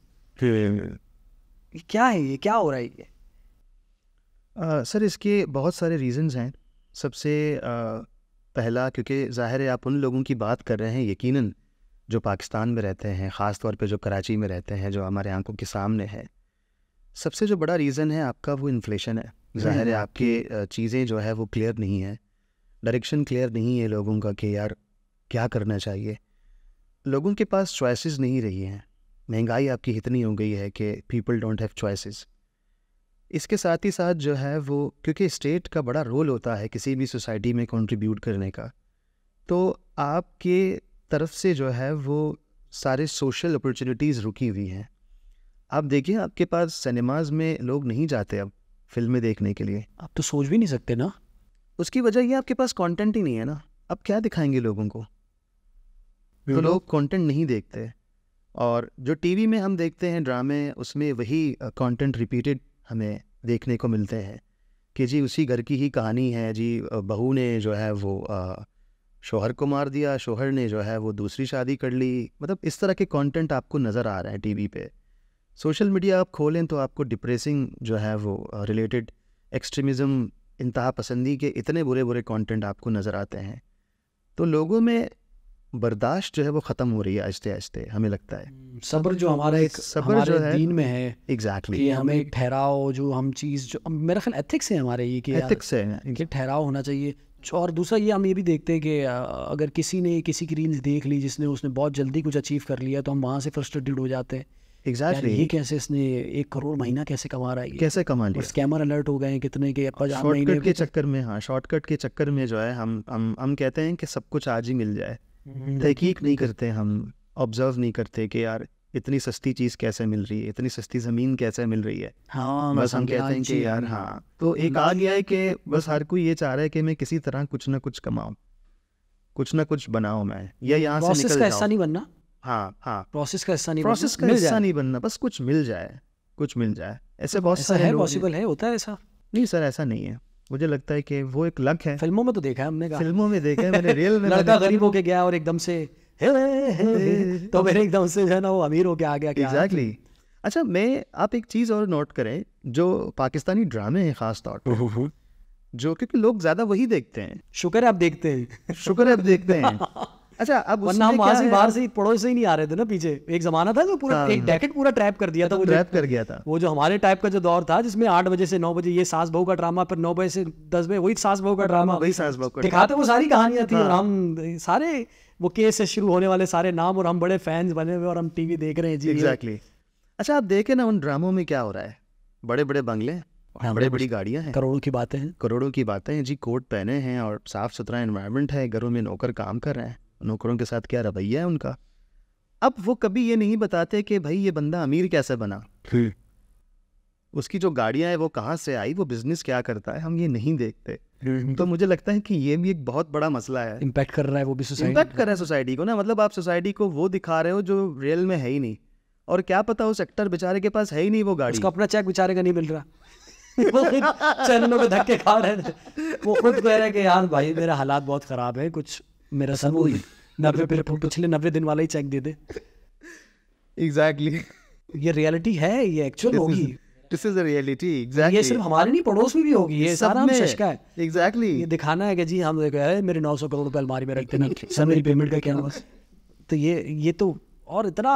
हम्म। क्या है ये क्या हो रहा है ये सर इसके बहुत सारे रीज़न्स हैं सबसे पहला क्योंकि ज़ाहिर है आप उन लोगों की बात कर रहे हैं यकीनन जो पाकिस्तान में रहते हैं ख़ास तौर पे जो कराची में रहते हैं जो हमारे आंखों के सामने है सबसे जो बड़ा रीज़न है आपका वो इन्फ्लेशन है ज़ाहिर है आपकी चीज़ें जो है वो क्लियर नहीं है डायरेक्शन क्लियर नहीं है लोगों का कि यार क्या करना चाहिए लोगों के पास चॉइसेस नहीं रही हैं महंगाई आपकी इतनी हो गई है कि पीपल डोंट हैव चॉइसेस इसके साथ ही साथ जो है वो क्योंकि स्टेट का बड़ा रोल होता है किसी भी सोसाइटी में कंट्रीब्यूट करने का तो आपके तरफ से जो है वो सारे सोशल अपॉर्चुनिटीज़ रुकी हुई हैं आप देखिए आपके पास सिनेमाज में लोग नहीं जाते अब फिल्में देखने के लिए आप तो सोच भी नहीं सकते ना उसकी वजह ये आपके पास कंटेंट ही नहीं है ना अब क्या दिखाएंगे लोगों को तो लोग कंटेंट नहीं देखते और जो टीवी में हम देखते हैं ड्रामे उसमें वही कंटेंट रिपीटेड हमें देखने को मिलते हैं कि जी उसी घर की ही कहानी है जी बहू ने जो है वो शोहर को मार दिया शोहर ने जो है वो दूसरी शादी कर ली मतलब इस तरह के कंटेंट आपको नज़र आ रहा है टीवी पे सोशल मीडिया आप खोलें तो आपको डिप्रेसिंग जो है वो रिलेटेड एक्सट्रीमिज़म इंतहा पसंदी के इतने बुरे बुरे कंटेंट आपको नज़र आते हैं तो लोगों में बर्दाश्त जो है वो ख़त्म हो रही है आहिस्ते आहिस्ते हमें लगता है हम्म, सब्र जो हमारा एक सब्र जो है दीन में है एग्जैक्टली exactly. कि हमें ठहराओ जो हम चीज़ जो मेरा ख्याल एथिक्स है हमारे ये कि एथिक्स है कि ठहराव होना चाहिए और दूसरा ये हम ये भी देखते हैं कि अगर किसी ने किसी की रील्स देख ली जिसने उसने बहुत जल्दी कुछ अचीव कर लिया तो हम वहाँ से फ्रस्ट्रेटेड हो जाते हैं एग्जैक्टली exactly. ये कैसे इसने एक करोड़ महीना कैसे कमा रहा है कैसे कमा लिया स्कैमर अलर्ट हो गए हैं कितने के शॉर्टकट के तो- चक्कर में हाँ शॉर्टकट के चक्कर में जो है हम हम हम कहते हैं कि सब कुछ आज ही मिल जाए हम्म। तहकीक नहीं करते हम ऑब्जर्व नहीं करते कि यार इतनी सस्ती चीज कैसे मिल रही है इतनी सस्ती जमीन कैसे मिल रही है हाँ बस हम कहते हैं कि यार हाँ तो एक आ गया है कि बस हर कोई ये चाह रहा है कि मैं किसी तरह कुछ ना कुछ कमाऊ कुछ ना कुछ बनाऊ मैं या यहाँ से निकल हाँ, हाँ। का हिस्सा नहीं बनना हाँ हाँ प्रोसेस का हिस्सा नहीं प्रोसेस का हिस्सा नहीं बनना बस कुछ मिल जाए कुछ मिल जाए ऐसे बहुत सारे पॉसिबल है होता है ऐसा नहीं सर ऐसा नहीं है मुझे लगता है कि वो एक लक है फिल्मों में तो देखा है हमने कहा फिल्मों में देखा है मैंने रियल में लड़का गरीब होके गया और एकदम से हे हे तो मेरे एकदम से जो है ना वो अमीर होके आ गया एग्जैक्टली अच्छा मैं आप एक चीज़ और नोट करें जो पाकिस्तानी ड्रामे हैं खास तौर पर जो क्योंकि लोग ज़्यादा वही देखते हैं शुक्र है आप देखते हैं शुक्र है आप देखते हैं अच्छा अब वरना हम वहां से बाहर से पड़ोस से ही नहीं आ रहे थे ना पीछे एक जमाना था जो पूरा हाँ। एक डेकेट पूरा ट्रैप कर दिया अच्छा, था तो वो ट्रैप कर गया था वो जो हमारे टाइप का जो दौर था जिसमें आठ बजे से नौ बजे ये सास बहू का ड्रामा फिर नौ बजे से दस बजे वही सास बहू का ड्रामा हाँ, वही सास बहू का दिखाते वो सारी कहानियां थी और हाँ। हम सारे वो केस से शुरू होने वाले सारे नाम और हम बड़े फैंस बने हुए और हम टीवी देख रहे हैं जी एग्जैक्टली अच्छा आप देखे ना उन ड्रामों में क्या हो रहा है बड़े बड़े बंगले हाँ, बड़ी बड़ी गाड़ियां हैं करोड़ों की बातें हैं करोड़ों की बातें हैं जी कोट पहने हैं और साफ सुथरा एनवायरनमेंट है घरों में नौकर काम कर रहे हैं नौकरों के साथ क्या रवैया है उनका अब वो कभी ये नहीं बताते कि भाई ये बंदा अमीर कैसे बना हम्म। उसकी जो गाड़ियाँ हैं वो कहाँ से आई वो बिजनेस क्या करता है हम ये नहीं देखते हम्म। तो मुझे लगता है कि ये भी एक बहुत बड़ा मसला है इम्पैक्ट कर रहा है वो भी सोसाइटी इम्पैक्ट कर रहा है सोसाइटी को ना मतलब आप सोसाइटी को वो दिखा रहे हो जो रियल में है ही नहीं और क्या पता उस एक्टर बेचारे के पास है ही नहीं वो गाड़ी उसका अपना चेक बेचारे का नहीं मिल रहा चैनलों में धक्के खा रहे थे वो खुद कह रहे हैं कि यार भाई मेरा हालात बहुत ख़राब है कुछ मेरा सन वो नब्बे पिछले नब्बे दिन वाला ही चेक दे दे एग्जैक्टली exactly. ये रियलिटी है ये एक्चुअल होगी दिस इज रियलिटी एग्जैक्टली ये सिर्फ हमारे नहीं पड़ोस में भी होगी ये सारा हम शशका है एग्जैक्टली exactly. ये दिखाना है कि जी हम देखो अरे मेरे 900 करोड़ रुपए अलमारी में रखते हैं सर मेरी पेमेंट का क्या बस तो ये ये तो और इतना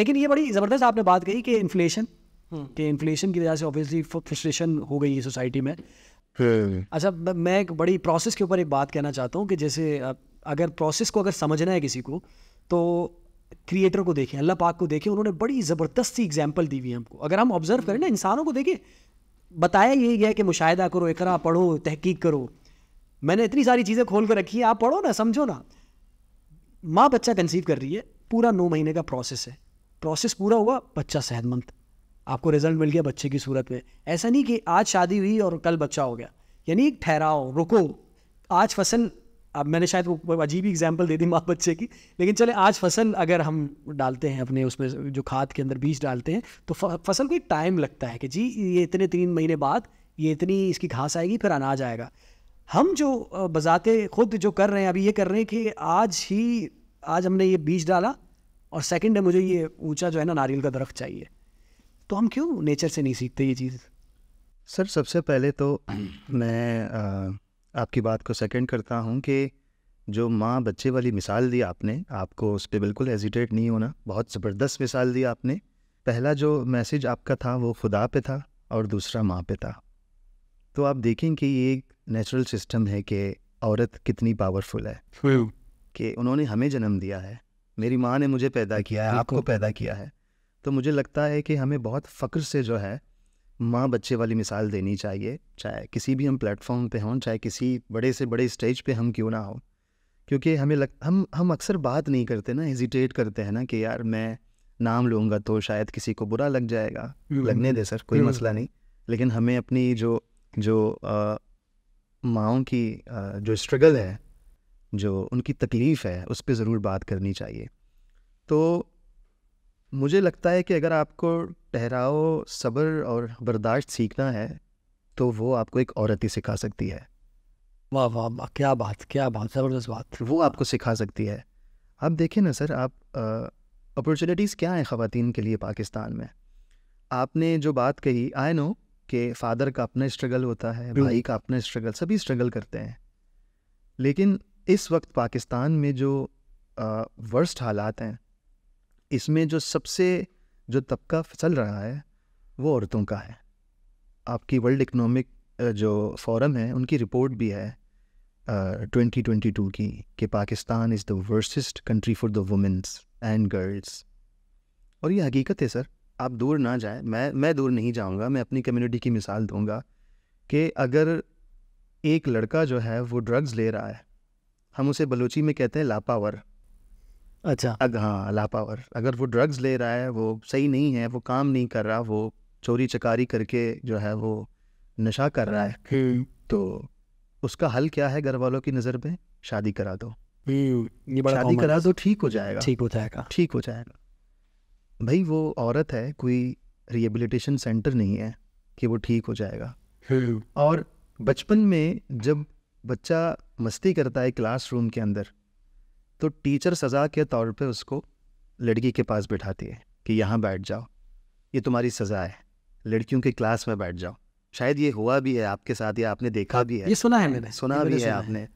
लेकिन ये बड़ी ज़बरदस्त आपने बात कही कि इन्फ्लेशन हम्म। कि इन्फ्लेशन की वजह से ऑब्वियसली फ्रस्ट्रेशन हो गई है सोसाइटी में अच्छा मैं एक बड़ी प्रोसेस के ऊपर एक बात कहना चाहता हूँ कि जैसे अगर प्रोसेस को अगर समझना है किसी को तो क्रिएटर को देखें अल्लाह पाक को देखें उन्होंने बड़ी ज़बरदस्त सी एग्जाम्पल दी हुई है हमको अगर हम ऑब्जर्व करें ना इंसानों को देखें बताया यही है कि मुशाहिदा करो इकरा पढ़ो तहकीक करो मैंने इतनी सारी चीज़ें खोल कर रखी है आप पढ़ो ना समझो ना माँ बच्चा कंसीव कर रही है पूरा नौ महीने का प्रोसेस है प्रोसेस पूरा हुआ बच्चा सेहतमंद आपको रिजल्ट मिल गया बच्चे की सूरत में ऐसा नहीं कि आज शादी हुई और कल बच्चा हो गया यानी ठहराओ रुको आज फसल अब मैंने शायद वो अजीब ही एग्जाम्पल दे दी माँ बच्चे की लेकिन चले आज फसल अगर हम डालते हैं अपने उसमें जो खाद के अंदर बीज डालते हैं तो फसल को एक टाइम लगता है कि जी ये इतने तीन महीने बाद ये इतनी इसकी घास आएगी फिर अनाज आएगा हम जो बजाते खुद जो कर रहे हैं अभी ये कर रहे हैं कि आज ही आज हमने ये बीज डाला और सेकेंड है मुझे ये ऊंचा जो है ना नारियल का दरख्त चाहिए तो हम क्यों नेचर से नहीं सीखते ये चीज़ सर सबसे पहले तो मैं आ... आपकी बात को सेकंड करता हूँ कि जो माँ बच्चे वाली मिसाल दी आपने आपको उस पर बिल्कुल हेजिटेट नहीं होना बहुत ज़बरदस्त मिसाल दी आपने पहला जो मैसेज आपका था वो खुदा पे था और दूसरा माँ पे था तो आप देखें कि ये एक नेचुरल सिस्टम है कि औरत कितनी पावरफुल है कि उन्होंने हमें जन्म दिया है मेरी माँ ने मुझे पैदा किया है आपको पैदा किया है तो मुझे लगता है कि हमें बहुत फ़ख्र से जो है माँ बच्चे वाली मिसाल देनी चाहिए चाहे किसी भी हम प्लेटफॉर्म पे हों चाहे किसी बड़े से बड़े स्टेज पे हम क्यों ना हो क्योंकि हमें लग हम हम अक्सर बात नहीं करते ना हेजिटेट करते हैं ना कि यार मैं नाम लूँगा तो शायद किसी को बुरा लग जाएगा लगने दे सर कोई मसला नहीं लेकिन हमें अपनी जो जो माओ की आ, जो स्ट्रगल है जो उनकी तकलीफ़ है उस पर ज़रूर बात करनी चाहिए तो मुझे लगता है कि अगर आपको ठहराव सब्र और बर्दाश्त सीखना है तो वो आपको एक औरत ही सिखा सकती है वाह वाह वाह क्या बात क्या बात ज़बरदस्त बात वो आपको सिखा सकती है आप देखें ना सर आप अपॉर्चुनिटीज़ क्या हैं ख़वान के लिए पाकिस्तान में आपने जो बात कही आई नो कि फादर का अपना स्ट्रगल होता है भाई का अपना स्ट्रगल सभी स्ट्रगल करते हैं लेकिन इस वक्त पाकिस्तान में जो वर्स्ट हालात हैं इसमें जो सबसे जो तबका फसल रहा है वो औरतों का है आपकी वर्ल्ड इकोनॉमिक जो फोरम है उनकी रिपोर्ट भी है ट्वेंटी ट्वेंटी टू की कि Pakistan is the worst country for the women's and girls और ये हकीकत है सर आप दूर ना जाएं मैं मैं दूर नहीं जाऊंगा मैं अपनी कम्युनिटी की मिसाल दूंगा कि अगर एक लड़का जो है वो ड्रग्स ले रहा है हम उसे बलोची में कहते हैं लापावर अच्छा अग, हाँ लापावर अगर वो ड्रग्स ले रहा है वो सही नहीं है वो काम नहीं कर रहा वो चोरी चकारी करके जो है वो नशा कर रहा है हम्म। तो उसका हल क्या है घर वालों की नज़र में शादी करा दो हम्म, ये बड़ा शादी करा दो ठीक हो जाएगा ठीक हो जाएगा ठीक हो जाएगा भाई वो औरत है कोई रिहेबिलिटेशन सेंटर नहीं है कि वो ठीक हो जाएगा हम्म। और बचपन में जब बच्चा मस्ती करता है क्लासरूम के अंदर तो टीचर सज़ा के तौर पे उसको लड़की के पास बिठाती है कि यहाँ बैठ जाओ ये तुम्हारी सज़ा है लड़कियों के क्लास में बैठ जाओ शायद ये हुआ भी है आपके साथ या आपने देखा हाँ, भी है ये सुना है मैंने सुना भी है आपने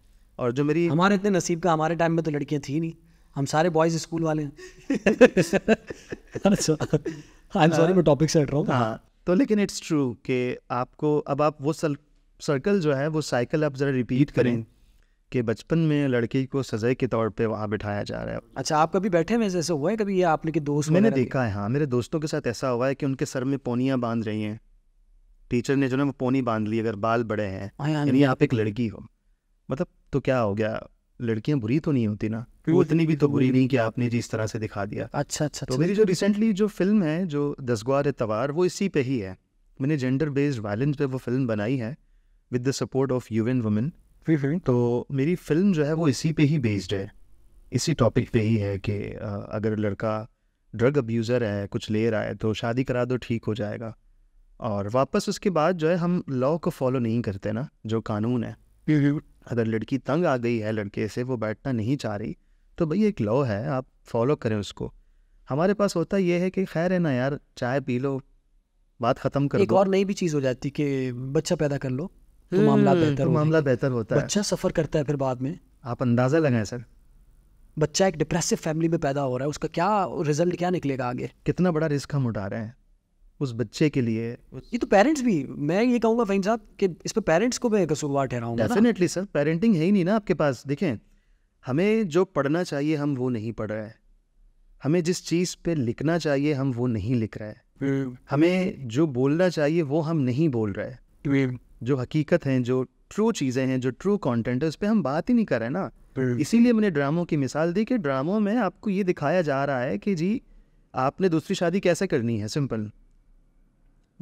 और जो मेरी हमारे इतने नसीब का हमारे टाइम में तो लड़कियाँ थी नहीं हम सारे बॉयज स्कूल वाले हैं सॉरी अच्छा। हाँ, हाँ। मैं टॉपिक से हट रहा हूँ हाँ तो लेकिन इट्स ट्रू कि आपको अब आप वो सर्कल जो है वो साइकिल आप ज़रा रिपीट करें कि बचपन में लड़की को सज़ा के तौर पे वहाँ बिठाया जा रहा है अच्छा आप कभी बैठे में ऐसे हुआ है कभी ये आपने के दोस्त मैंने देखा है हाँ मेरे दोस्तों के साथ ऐसा हुआ है कि उनके सर में पोनियाँ बांध रही हैं टीचर ने जो ना वो पोनी बांध ली अगर बाल बड़े हैं हाँ यानी आप एक तो लड़की हो मतलब तो क्या हो गया लड़कियां बुरी तो नहीं होती ना वो इतनी भी तो बुरी नहीं कि आपने जी इस तरह से दिखा दिया अच्छा अच्छा तो अच्छा। मेरी जो रिसेंटली जो फिल्म है जो दसगवार तवार वो इसी पे ही है मैंने जेंडर बेस्ड वायलेंस पे वो फिल्म बनाई है with the support of U N women film तो मेरी फिल्म जो है वो इसी पे ही बेस्ड है इसी टॉपिक पे ही है कि अगर लड़का ड्रग अब्यूज़र है कुछ ले रहा है तो शादी करा दो ठीक हो जाएगा और वापस उसके बाद जो है हम लॉ को फॉलो नहीं करते ना जो कानून है अगर लड़की तंग आ गई है लड़के से वो बैठना नहीं चाह रही तो भाई एक लॉ है आप फॉलो करें उसको हमारे पास होता ये है कि खैर है ना यार चाय पी लो बात ख़त्म कर एक दो। और नई भी चीज़ हो जाती कि बच्चा पैदा कर लो तो मामला हम्म, बेहतर तो मामला बेहतर होता है बच्चा सफ़र करता है फिर बाद में आप अंदाज़ा लगाए सर बच्चा एक डिप्रेसिव फैमिली में पैदा हो रहा है उसका क्या रिजल्ट क्या निकलेगा आगे कितना बड़ा रिस्क हम उठा रहे हैं उस बच्चे के लिए ये तो पेरेंट्स भी मैं ये कहूँगा फहीम साहब कि इस पर पेरेंट्स को मैं कसूरवार ठहराऊंगा डेफिनेटली सर पेरेंटिंग है ही नहीं ना आपके पास देखें हमें जो पढ़ना चाहिए हम वो नहीं पढ़ रहे हैं हमें जिस चीज़ पे लिखना चाहिए हम वो नहीं लिख रहे हैं हम्म। हमें जो बोलना चाहिए वो हम नहीं बोल रहे हैं हम्म। जो हकीकत हैं जो ट्रू चीज़ें हैं जो ट्रू कॉन्टेंट है उस पर हम बात ही नहीं कर रहे ना इसीलिए मैंने ड्रामों की मिसाल दी कि ड्रामों में आपको ये दिखाया जा रहा है कि जी आपने दूसरी शादी कैसे करनी है सिंपल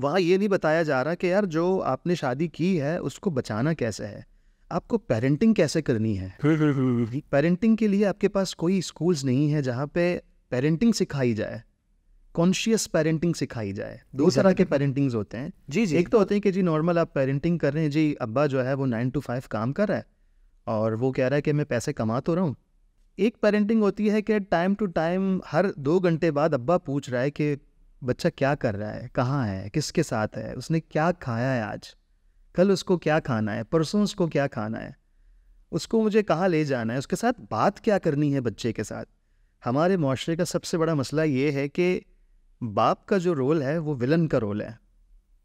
वहाँ ये नहीं बताया जा रहा कि यार जो आपने शादी की है उसको बचाना कैसे है आपको पेरेंटिंग कैसे करनी है पेरेंटिंग के लिए आपके पास कोई स्कूल्स नहीं है जहाँ पे पेरेंटिंग सिखाई जाए कॉन्शियस पेरेंटिंग सिखाई जाए दो तरह के पेरेंटिंग्स होते हैं जी जी एक तो होते हैं कि जी नॉर्मल आप पेरेंटिंग कर रहे हैं जी अब्बा जो है वो नाइन टू फाइव काम कर रहा है और वो कह रहा है कि मैं पैसे कमा तो रहा हूँ एक पेरेंटिंग होती है कि टाइम टू टाइम हर दो घंटे बाद अब्बा पूछ रहा है कि बच्चा क्या कर रहा है कहाँ है किसके साथ है उसने क्या खाया है आज कल उसको क्या खाना है परसों उसको क्या खाना है उसको मुझे कहाँ ले जाना है उसके साथ बात क्या करनी है बच्चे के साथ हमारे माशरे का सबसे बड़ा मसला ये है कि बाप का जो रोल है वो विलन का रोल है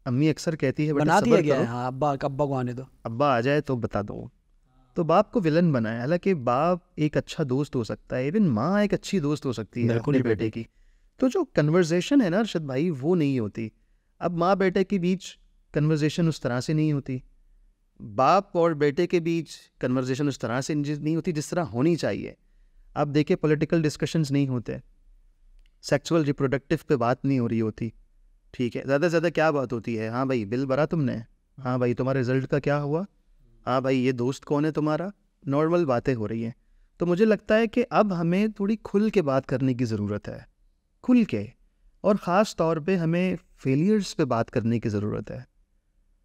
अम्मी अक्सर कहती है बना दिया गया हाँ अब्बा अब्बा को आने दो अब्बा आ जाए तो बता दो तो बाप को विलन बनाए हालांकि बाप एक अच्छा दोस्त हो सकता है इवन माँ एक अच्छी दोस्त हो सकती है अपने बेटे की तो जो कन्वर्जेशन है ना अरशद भाई वो नहीं होती अब माँ बेटे के बीच कन्वर्जेशन उस तरह से नहीं होती बाप और बेटे के बीच कन्वर्जेशन उस तरह से नहीं होती जिस तरह होनी चाहिए आप देखिए पॉलिटिकल डिस्कशंस नहीं होते सेक्सुअल रिप्रोडक्टिव पे बात नहीं हो रही होती ठीक है ज़्यादा से ज़्यादा क्या बात होती है हाँ भाई बिल भरा तुमने हाँ भाई तुम्हारे रिजल्ट का क्या हुआ हाँ भाई ये दोस्त कौन है तुम्हारा नॉर्मल बातें हो रही हैं तो मुझे लगता है कि अब हमें थोड़ी खुल के बात करने की ज़रूरत है खुल के और ख़ास तौर पे हमें फेलियर्स पे बात करने की ज़रूरत है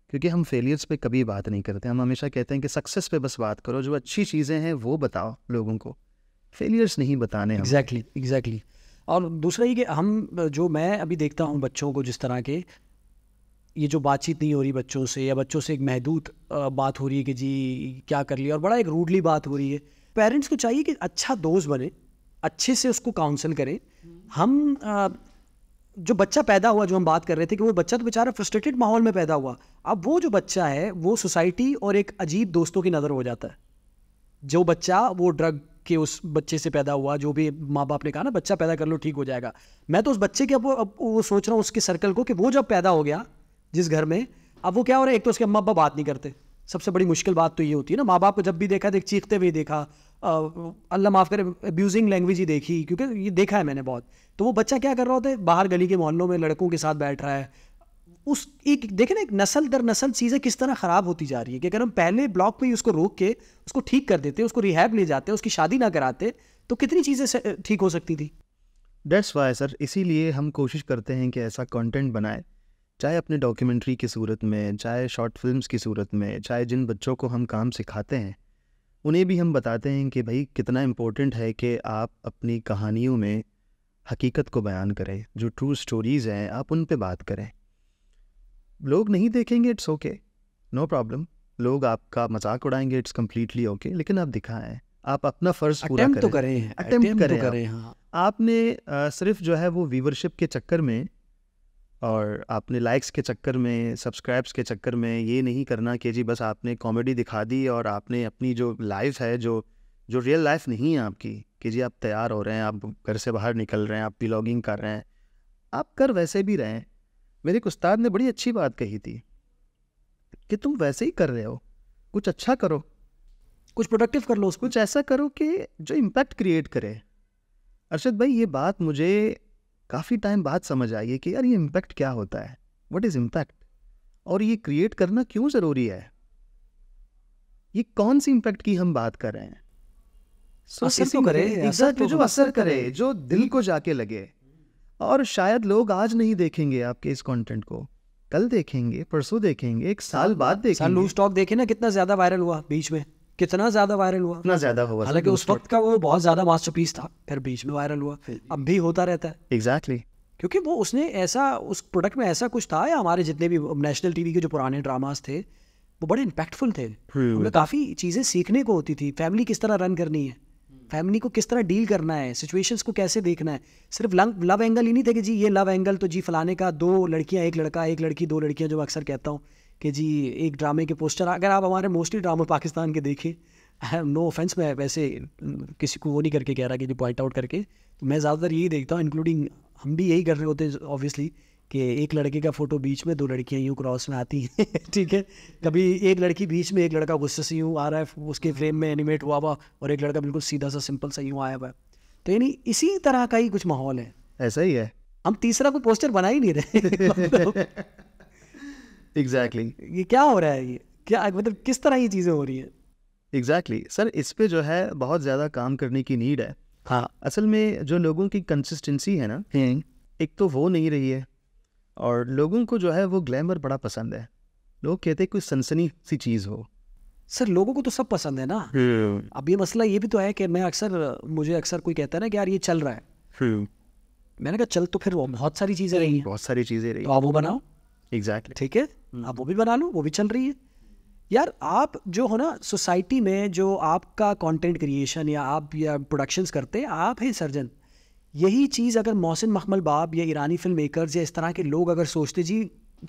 क्योंकि हम फेलियर्स पे कभी बात नहीं करते हम हमेशा कहते हैं कि सक्सेस पे बस बात करो जो अच्छी चीज़ें हैं वो बताओ लोगों को फेलियर्स नहीं बताने एग्जैक्टली exactly, एग्जैक्टली exactly. और दूसरा ये कि हम जो मैं अभी देखता हूँ बच्चों को जिस तरह के ये जो बातचीत नहीं हो रही बच्चों से या बच्चों से एक महदूद बात हो रही है कि जी क्या कर लिया और बड़ा एक रूडली बात हो रही है पेरेंट्स को चाहिए कि अच्छा दोस्त बने अच्छे से उसको काउंसिल करें हम जो बच्चा पैदा हुआ जो हम बात कर रहे थे कि वो बच्चा तो बेचारा फ्रस्ट्रेटेड माहौल में पैदा हुआ अब वो जो बच्चा है वो सोसाइटी और एक अजीब दोस्तों की नज़र हो जाता है जो बच्चा वो ड्रग के उस बच्चे से पैदा हुआ जो भी माँ बाप ने कहा ना बच्चा पैदा कर लो ठीक हो जाएगा मैं तो उस बच्चे के अब वो अब वो सोच रहा हूँ उसके सर्कल को कि वो जब पैदा हो गया जिस घर में अब वो क्या हो रहा है एक तो उसके अम्मा अब्बा बात नहीं करते सबसे बड़ी मुश्किल बात तो ये होती है ना माँ बाप को जब भी देखा देख चीखते हुए देखा अल्लाह माफ़ करे अब्यूजिंग लैंग्वेज ही देखी क्योंकि ये देखा है मैंने बहुत तो वो बच्चा क्या कर रहा होता है बाहर गली के मोहल्लों में लड़कों के साथ बैठ रहा है उस एक देखे ना एक नस्ल दर नस्ल चीज़ें किस तरह ख़राब होती जा रही है कि अगर हम पहले ब्लॉक में ही उसको रोक के उसको ठीक कर देते उसको रिहैब ले जाते उसकी शादी ना कराते तो कितनी चीज़ें ठीक हो सकती थी डेट्स वाई सर इसीलिए हम कोशिश करते हैं कि ऐसा कंटेंट बनाए चाहे अपने डॉक्यूमेंट्री की सूरत में चाहे शॉर्ट फिल्म्स की सूरत में चाहे जिन बच्चों को हम काम सिखाते हैं उन्हें भी हम बताते हैं कि भाई कितना इम्पोर्टेंट है कि आप अपनी कहानियों में हकीकत को बयान करें जो ट्रू स्टोरीज़ हैं आप उन पर बात करें लोग नहीं देखेंगे इट्स ओके नो प्रॉब्लम लोग आपका मजाक उड़ाएंगे इट्स कम्प्लीटली ओके लेकिन आप दिखाएं आप अपना फर्ज पूरा करें तो करें अटेम्प्ट करें, तो करें हाँ। आपने आ, सिर्फ जो है वो व्यूवरशिप के चक्कर में और आपने लाइक्स के चक्कर में सब्सक्राइब्स के चक्कर में ये नहीं करना कि जी बस आपने कॉमेडी दिखा दी और आपने अपनी जो लाइफ है जो जो रियल लाइफ नहीं है आपकी कि जी आप तैयार हो रहे हैं आप घर से बाहर निकल रहे हैं आप ब्लॉगिंग कर रहे हैं आप कर वैसे भी रहें मेरे एक उस्ताद ने बड़ी अच्छी बात कही थी कि तुम वैसे ही कर रहे हो कुछ अच्छा करो कुछ प्रोडक्टिव कर लो कुछ ऐसा करो कि जो इम्पैक्ट क्रिएट करे अरशद भाई ये बात मुझे काफ़ी टाइम बाद समझ आई है कि यार ये इम्पैक्ट क्या होता है वट इज़ इम्पैक्ट और ये क्रिएट करना क्यों ज़रूरी है ये कौन सी इम्पैक्ट की हम बात कर रहे हैं so, असर तो करे तो जो असर करे जो दिल को जाके लगे और शायद लोग आज नहीं देखेंगे आपके इस कंटेंट को कल देखेंगे परसों देखेंगे एक साल बाद देखेंगे लूज टॉक देखे ना कितना ज्यादा वायरल हुआ बीच में कितना ज्यादा वायरल हुआ कितना ज्यादा हुआ हालांकि उस वक्त का वो बहुत ज्यादा मास्टरपीस था फिर बीच में वायरल हुआ अब भी होता रहता है एग्जैक्टली क्योंकि वो उसने ऐसा उस प्रोडक्ट में ऐसा कुछ था या हमारे जितने भी नेशनल टीवी के जो पुराने ड्रामास थे वो बड़े इम्पैक्टफुल थे काफ़ी चीज़ें सीखने को होती थी फैमिली किस तरह रन करनी है फैमिली को किस तरह डील करना है सिचुएशंस को कैसे देखना है सिर्फ लव लव एंगल ही नहीं था कि जी ये लव एंगल तो जी फलाने का दो लड़कियाँ एक लड़का एक लड़की दो लड़कियाँ जो अक्सर कहता हूँ कि जी एक ड्रामे के पोस्टर अगर आप हमारे मोस्टली ड्रामा पाकिस्तान के देखें नो ऑफेंस मैं वैसे किसी को वो नहीं करके कह रहा कि जी पॉइंट आउट करके तो मैं ज़्यादातर यही देखता हूँ इंक्लूडिंग हम भी यही कर रहे होते हैं ऑब्वियसली कि एक लड़के का फ़ोटो बीच में दो लड़कियां यूं क्रॉस में आती हैं ठीक है कभी एक लड़की बीच में एक लड़का गुस्से से यूं आ रहा है उसके हम्म। फ्रेम में एनिमेट हुआ हुआ और एक लड़का बिल्कुल सीधा सा सिंपल सा यूं आया हुआ है तो यानी इसी तरह का ही कुछ माहौल है ऐसा ही है हम तीसरा कोई पोस्टर बना ही नहीं रहे एग्जैक्टली मतलब। exactly. ये क्या हो रहा है ये क्या मतलब किस तरह ये चीज़ें हो रही हैं एग्जैक्टली सर इस पे जो है बहुत ज़्यादा काम करने की नीड है हाँ असल में जो लोगों की कंसिस्टेंसी है ना हम्म। एक तो वो नहीं रही है और लोगों को जो है वो ग्लैमर बड़ा पसंद है लोग कहते हैं कोई सनसनी सी चीज़ हो सर लोगों को तो सब पसंद है ना हम्म। अब ये मसला ये भी तो है कि मैं अक्सर मुझे अक्सर कोई कहता है ना कि यार ये चल रहा है हम्म। मैंने कहा चल तो फिर बहुत सारी चीज़ें रही हैं बहुत सारी चीज़ें रही तो आप वो बनाओ एग्जैक्टली ठीक है हम्म। आप वो भी बना लो वो भी चल रही है यार आप जो हो ना सोसाइटी में जो आपका कंटेंट क्रिएशन या आप या प्रोडक्शंस करते हैं आप हैं सर्जन यही चीज़ अगर मोहसिन मखमल बाब या ईरानी फिल्म मेकर्स या इस तरह के लोग अगर सोचते जी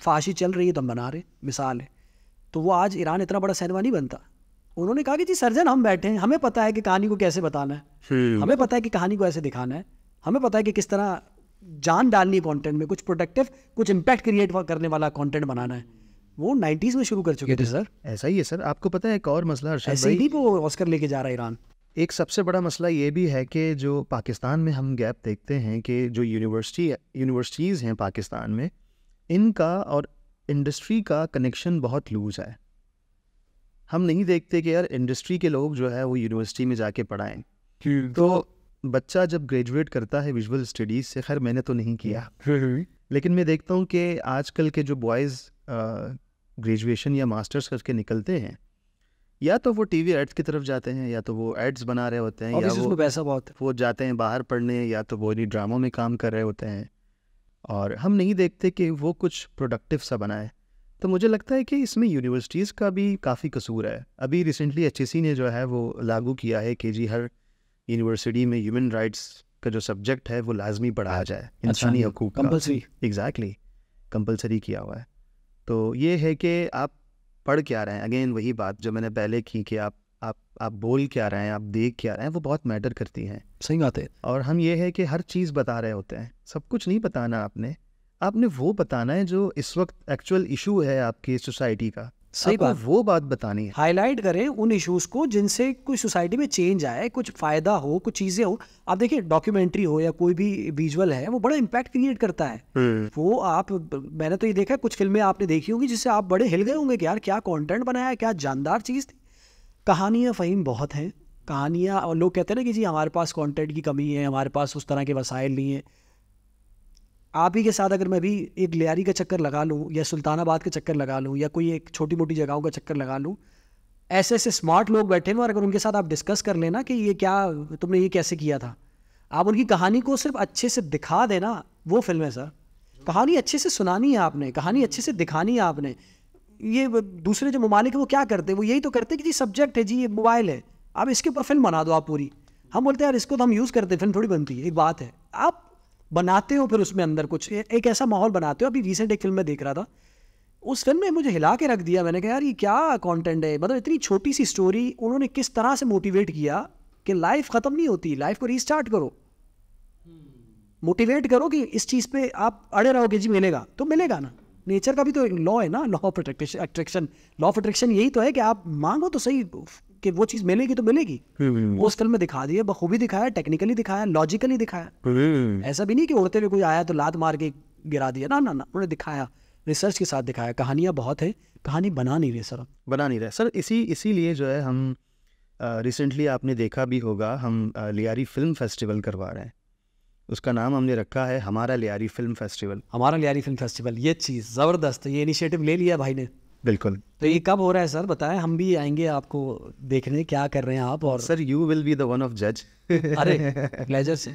फांसी चल रही है तो हम बना रहे मिसाल है तो वो आज ईरान इतना बड़ा सैनवा नहीं बनता उन्होंने कहा कि जी सर्जन हम बैठे हैं हमें पता है कि कहानी को कैसे बताना है हम्म। हमें पता है कि कहानी को ऐसे दिखाना है हमें पता है कि किस तरह जान डालनी कंटेंट कॉन्टेंट में कुछ प्रोडक्टिव कुछ इम्पैक्ट क्रिएट करने वाला कॉन्टेंट बनाना है वो नाइन्टीज़ में शुरू कर चुके तो थे सर ऐसा ही है सर आपको पता है एक और मसला ऐसे ही वो ऑस्कर लेके जा रहा है ईरान एक सबसे बड़ा मसला ये भी है कि जो पाकिस्तान में हम गैप देखते हैं कि जो यूनिवर्सिटी यूनिवर्सिटीज़ हैं पाकिस्तान में इनका और इंडस्ट्री का कनेक्शन बहुत लूज है हम नहीं देखते कि यार इंडस्ट्री के लोग जो है वो यूनिवर्सिटी में जाके पढ़ाएं तो बच्चा जब ग्रेजुएट करता है विजुअल स्टडीज़ से खैर मैंने तो नहीं किया हम्म। लेकिन मैं देखता हूँ कि आजकल के जो बॉयज़ ग्रेजुएशन या मास्टर्स करके निकलते हैं या तो वो टीवी एड्स की तरफ जाते हैं या तो वो एड्स बना रहे होते हैं या वो पैसा बहुत है वो जाते हैं बाहर पढ़ने या तो वो इन ड्रामों में काम कर रहे होते हैं और हम नहीं देखते कि वो कुछ प्रोडक्टिव सा बनाए तो मुझे लगता है कि इसमें यूनिवर्सिटीज़ का भी काफ़ी कसूर है अभी रिसेंटली एच e ने जो है वो लागू किया है कि जी हर यूनिवर्सिटी में ह्यूमन राइट्स का जो सब्जेक्ट है वो लाजमी पढ़ाया अच्छा, जाए इंसानी अच्छा, हकूक कंपलसरी एग्जैक्टली कंपलसरी किया हुआ है तो ये है कि आप पढ़ क्या रहे हैं अगेन वही बात जो मैंने पहले की कि आप आप आप बोल क्या रहे हैं आप देख क्या रहे हैं वो बहुत मैटर करती हैं सही बात है और हम ये है कि हर चीज़ बता रहे होते हैं सब कुछ नहीं बताना आपने आपने वो बताना है जो इस वक्त एक्चुअल इशू है आपकी सोसाइटी का सही बात वो बात बतानी है हाईलाइट करें उन इश्यूज को जिनसे कोई सोसाइटी में चेंज आए कुछ फायदा हो कुछ चीजें हो आप देखिए डॉक्यूमेंट्री हो या कोई भी विजुअल है वो बड़ा इम्पैक्ट क्रिएट करता है हम्म। वो आप मैंने तो ये देखा है कुछ फिल्में आपने देखी होंगी जिससे आप बड़े हिल गए होंगे कि यार क्या कॉन्टेंट बनाया क्या जानदार चीज थी कहानियां फहीम बहुत हैं कहानियाँ लोग कहते हैं ना कि जी हमारे पास कॉन्टेंट की कमी है हमारे पास उस तरह के वसाइल नहीं है आप ही के साथ अगर मैं भी एक लियारी का चक्कर लगा लूँ या सुल्तानाबाद का चक्कर लगा लूँ या कोई एक छोटी मोटी जगहों का चक्कर लगा लूँ ऐसे ऐसे स्मार्ट लोग बैठे हुए और अगर उनके साथ आप डिस्कस कर लेना कि ये क्या तुमने ये कैसे किया था आप उनकी कहानी को सिर्फ अच्छे से दिखा देना वो फिल्म है सर कहानी अच्छे से सुनानी है आपने कहानी अच्छे से दिखानी है आपने ये दूसरे जो ममालिक वो क्या करते हैं वो यही तो करते हैं कि जी सब्जेक्ट है जी ये मोबाइल है आप इसके ऊपर फिल्म बना दो आप पूरी हम बोलते हैं यार इसको तो हम यूज़ करते हैं फिल्म थोड़ी बनती है एक बात है आप बनाते हो फिर उसमें अंदर कुछ एक ऐसा माहौल बनाते हो अभी रिसेंट एक फिल्म में देख रहा था उस फिल्म में मुझे हिला के रख दिया मैंने कहा यार ये क्या कॉन्टेंट है मतलब इतनी छोटी सी स्टोरी उन्होंने किस तरह से मोटिवेट किया कि लाइफ ख़त्म नहीं होती लाइफ को रीस्टार्ट करो मोटिवेट करो कि इस चीज़ पे आप अड़े रहोगे जी मिलेगा तो मिलेगा ना नेचर का भी तो लॉ है ना law of attraction law of attraction यही तो है कि आप मांगो तो सही कि वो चीज मिलेगी तो मिलेगी वो हम्म। उस फिल्म में दिखा दिया बखूबी दिखाया टेक्निकली दिखाया लॉजिकली दिखाया हम्म। ऐसा भी नहीं कि उड़ते हुए कोई आया तो लात मार के गिरा दिया ना ना ना उन्होंने दिखाया रिसर्च के साथ दिखाया कहानियाँ बहुत है कहानी बना नहीं रही सर बना नहीं रहे सर इसी इसीलिए जो है हम रिसेंटली uh, आपने देखा भी होगा हम uh, लियारी फिल्म फेस्टिवल करवा रहे हैं उसका नाम हमने रखा है हमारा लियारी फिल्म फेस्टिवल हमारा लियारी फिल्म फेस्टिवल ये चीज़ ज़बरदस्त ये इनिशिएटिव ले लिया भाई ने बिल्कुल तो ये कब हो रहा है सर बताएं हम भी आएंगे आपको देखने क्या कर रहे हैं आप और sir you will be the one of जज अरे प्लेजर से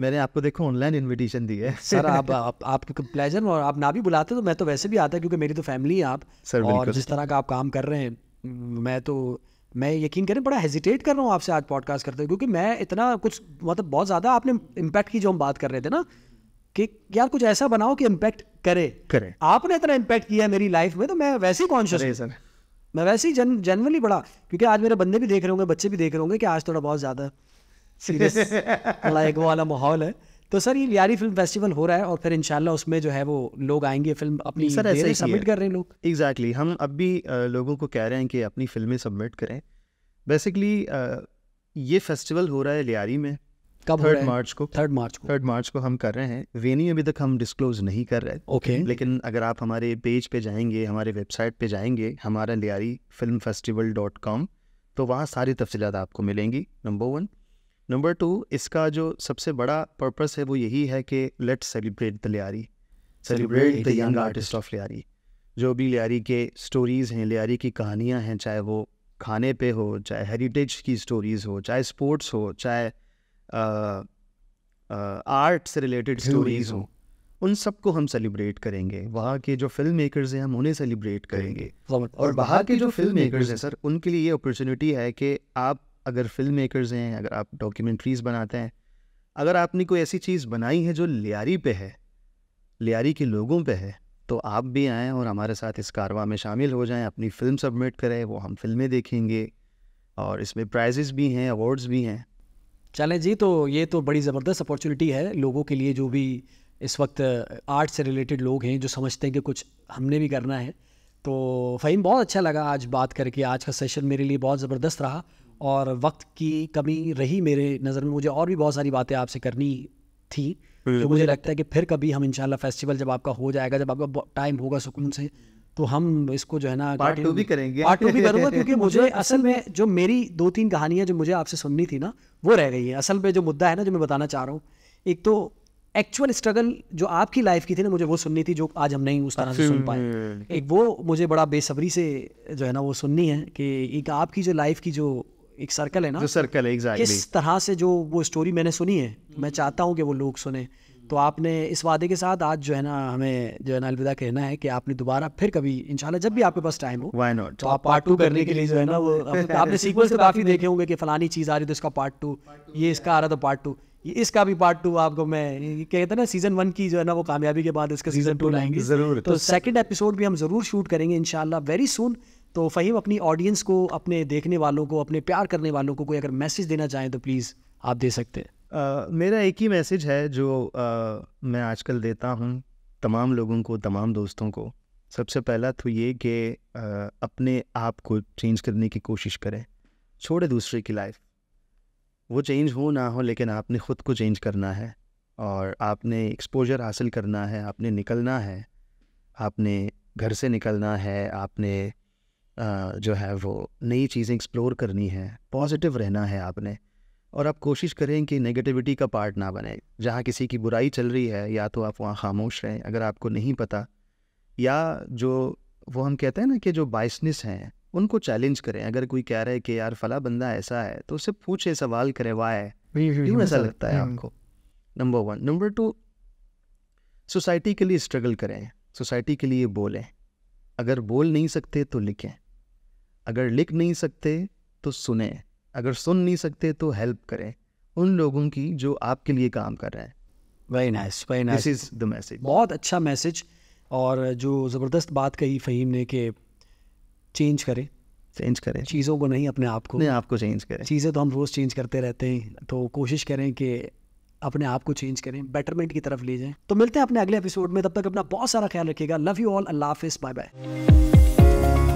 मैंने आपको देखो ऑनलाइन इनविटेशन दी है सर आप आप आपके प्लेजर और आप ना भी बुलाते तो मैं तो वैसे भी आता क्योंकि मेरी तो फैमिली है आप सर और जिस तरह का आप काम कर रहे हैं मैं तो मैं यकीन करें बड़ा हेजिटेट कर रहा हूँ आपसे आज पॉडकास्ट करते हुए क्योंकि मैं इतना कुछ मतलब बहुत ज़्यादा आपने इम्पैक्ट की जो हम बात कर रहे थे ना कि यार कुछ ऐसा बनाओ कि इम्पैक्ट करे करे आपने इतना इम्पैक्ट किया मेरी लाइफ में तो मैं वैसे ही कॉन्शियस हूँ मैं वैसे ही जन जनरली बड़ा क्योंकि आज मेरे बंदे भी देख रहे होंगे बच्चे भी देख रहे होंगे कि आज थोड़ा बहुत ज़्यादा सीरियस लाइक वाला माहौल है तो सर ये लियारी फिल्म फेस्टिवल हो रहा है और फिर इनशाला उसमें जो है वो लोग आएंगे फिल्म अपनी सर ऐसे ही सबमिट कर रहे हैं लोग एग्जैक्टली exactly. हम अब भी लोगों को कह रहे हैं कि अपनी फिल्में सबमिट करें बेसिकली ये फेस्टिवल हो रहा है लियारी में कब थर्ड मार्च को थर्ड मार्च को थर्ड मार्च को हम कर रहे हैं वेन्यू अभी तक हम डिस्क्लोज नहीं कर रहे ओके okay. लेकिन अगर आप हमारे पेज पे जाएंगे हमारे वेबसाइट पे जाएंगे हमारा Lyari film festival dot com तो वहाँ सारी तफसीत आपको मिलेंगी नंबर वन नंबर टू इसका जो सबसे बड़ा पर्पस है वो यही है कि let celebrate the Lyari celebrate the young artist of Lyari जो भी लियारी के स्टोरीज़ हैं लियारी की कहानियाँ हैं चाहे वो खाने पे हो चाहे हेरिटेज की स्टोरीज़ हो चाहे स्पोर्ट्स हो चाहे आर्ट से रिलेटेड स्टोरीज हों उन सबको हम सेलिब्रेट करेंगे वहाँ के जो फिल्म मेकर्स हैं हम उन्हें सेलिब्रेट करेंगे और बाहर के जो फिल्म मेकर्स हैं सर उनके लिए ये अपॉर्चुनिटी है कि आप अगर फिल्म मेकर्स हैं अगर आप डॉक्यूमेंट्रीज बनाते हैं अगर आपने कोई ऐसी चीज़ बनाई है जो लियारी पे है लियारी के लोगों पे है तो आप भी आएँ और हमारे साथ इस कारवा में शामिल हो जाएँ अपनी फ़िल्म सबमिट करें वो हम फिल्में देखेंगे और इसमें प्राइजेज़ भी हैं अवार्ड्स भी हैं चलें जी तो ये तो बड़ी ज़बरदस्त अपॉर्चुनिटी है लोगों के लिए जो भी इस वक्त आर्ट से रिलेटेड लोग हैं जो समझते हैं कि कुछ हमने भी करना है तो फ़हीम बहुत अच्छा लगा आज बात करके आज का सेशन मेरे लिए बहुत ज़बरदस्त रहा और वक्त की कमी रही मेरे नज़र में मुझे और भी बहुत सारी बातें आपसे करनी थी तो मुझे लगता है कि फिर कभी हम इंशाल्लाह फेस्टिवल जब आपका हो जाएगा जब आपका टाइम होगा सुकून से तो हम इसको जो है ना पार्ट टू भी करेंगे पार्ट टू भी करूंगा क्योंकि मुझे असल में जो मेरी दो तीन कहानियां जो मुझे आपसे सुननी थी ना वो रह गई है असल में जो मुद्दा है ना जो मैं बताना चाह रहा हूँ एक तो एक्चुअल स्ट्रगल जो आपकी लाइफ की थी ना मुझे वो सुननी थी जो आज हम नहीं उस तरह से सुन पाए एक वो मुझे बड़ा बेसब्री से जो है ना वो सुननी है कि एक आपकी जो लाइफ की जो एक सर्कल है ना जो सर्कल है exactly. किस तरह से जो वो स्टोरी मैंने सुनी है मैं चाहता हूँ कि वो लोग सुने तो आपने इस वादे के साथ आज जो है ना हमें जो है ना अलविदा कहना है कि आपने दोबारा फिर कभी इंशाल्लाह जब भी आपके पास टाइम हो वाई नॉट तो आप पार्ट टू करने के लिए जो है ना वो आपने सीक्वल तो काफ़ी देखे होंगे कि फलानी चीज़ आ रही तो इसका पार्ट टू ये इसका आ रहा तो पार्ट टू इसका भी पार्ट टू आपको मैं कहते ना सीजन वन की जो है ना वो कामयाबी के बाद इसका सीजन टू लाएंगे जरूर तो सेकंड तो एपिसोड भी हम जरूर शूट करेंगे इनशाला वेरी सुन तो फहीम अपनी ऑडियंस को अपने देखने वालों को अपने प्यार करने वालों को कोई अगर मैसेज देना चाहें तो प्लीज़ आप दे सकते हैं मेरा एक ही मैसेज है जो आ, मैं आजकल देता हूँ तमाम लोगों को तमाम दोस्तों को सबसे पहला तो ये कि अपने आप को चेंज करने की कोशिश करें छोड़े दूसरे की लाइफ वो चेंज हो ना हो लेकिन आपने ख़ुद को चेंज करना है और आपने एक्सपोजर हासिल करना है आपने निकलना है आपने घर से निकलना है आपने जो है वो नई चीज़ें एक्सप्लोर करनी है पॉजिटिव रहना है आपने और आप कोशिश करें कि नेगेटिविटी का पार्ट ना बने जहाँ किसी की बुराई चल रही है या तो आप वहाँ खामोश रहें अगर आपको नहीं पता या जो वो हम कहते हैं ना कि जो बाइसनेस हैं उनको चैलेंज करें अगर कोई कह रहा है कि यार फला बंदा ऐसा है तो उससे पूछे सवाल करें वाह क्यों ऐसा लगता है हम्म। आपको number one number two society के लिए स्ट्रगल करें सोसाइटी के लिए बोलें अगर बोल नहीं सकते तो लिखें अगर लिख नहीं सकते तो सुने अगर सुन नहीं सकते तो हेल्प करें उन लोगों की जो आपके लिए काम कर रहे हैं very nice very nice is the message बहुत अच्छा मैसेज और जो ज़बरदस्त बात कही फ़हीम ने कि चेंज करें चेंज करें चीज़ों को नहीं अपने आप को नहीं आपको चेंज करें चीज़ें तो हम रोज़ चेंज करते रहते हैं तो कोशिश करें कि अपने आप को चेंज करें बेटरमेंट की तरफ ले जाएं तो मिलते हैं अपने अगले एपिसोड में तब तक अपना बहुत सारा ख्याल रखिएगा लव यू ऑल अल्लाह हाफिज़ बाय बाय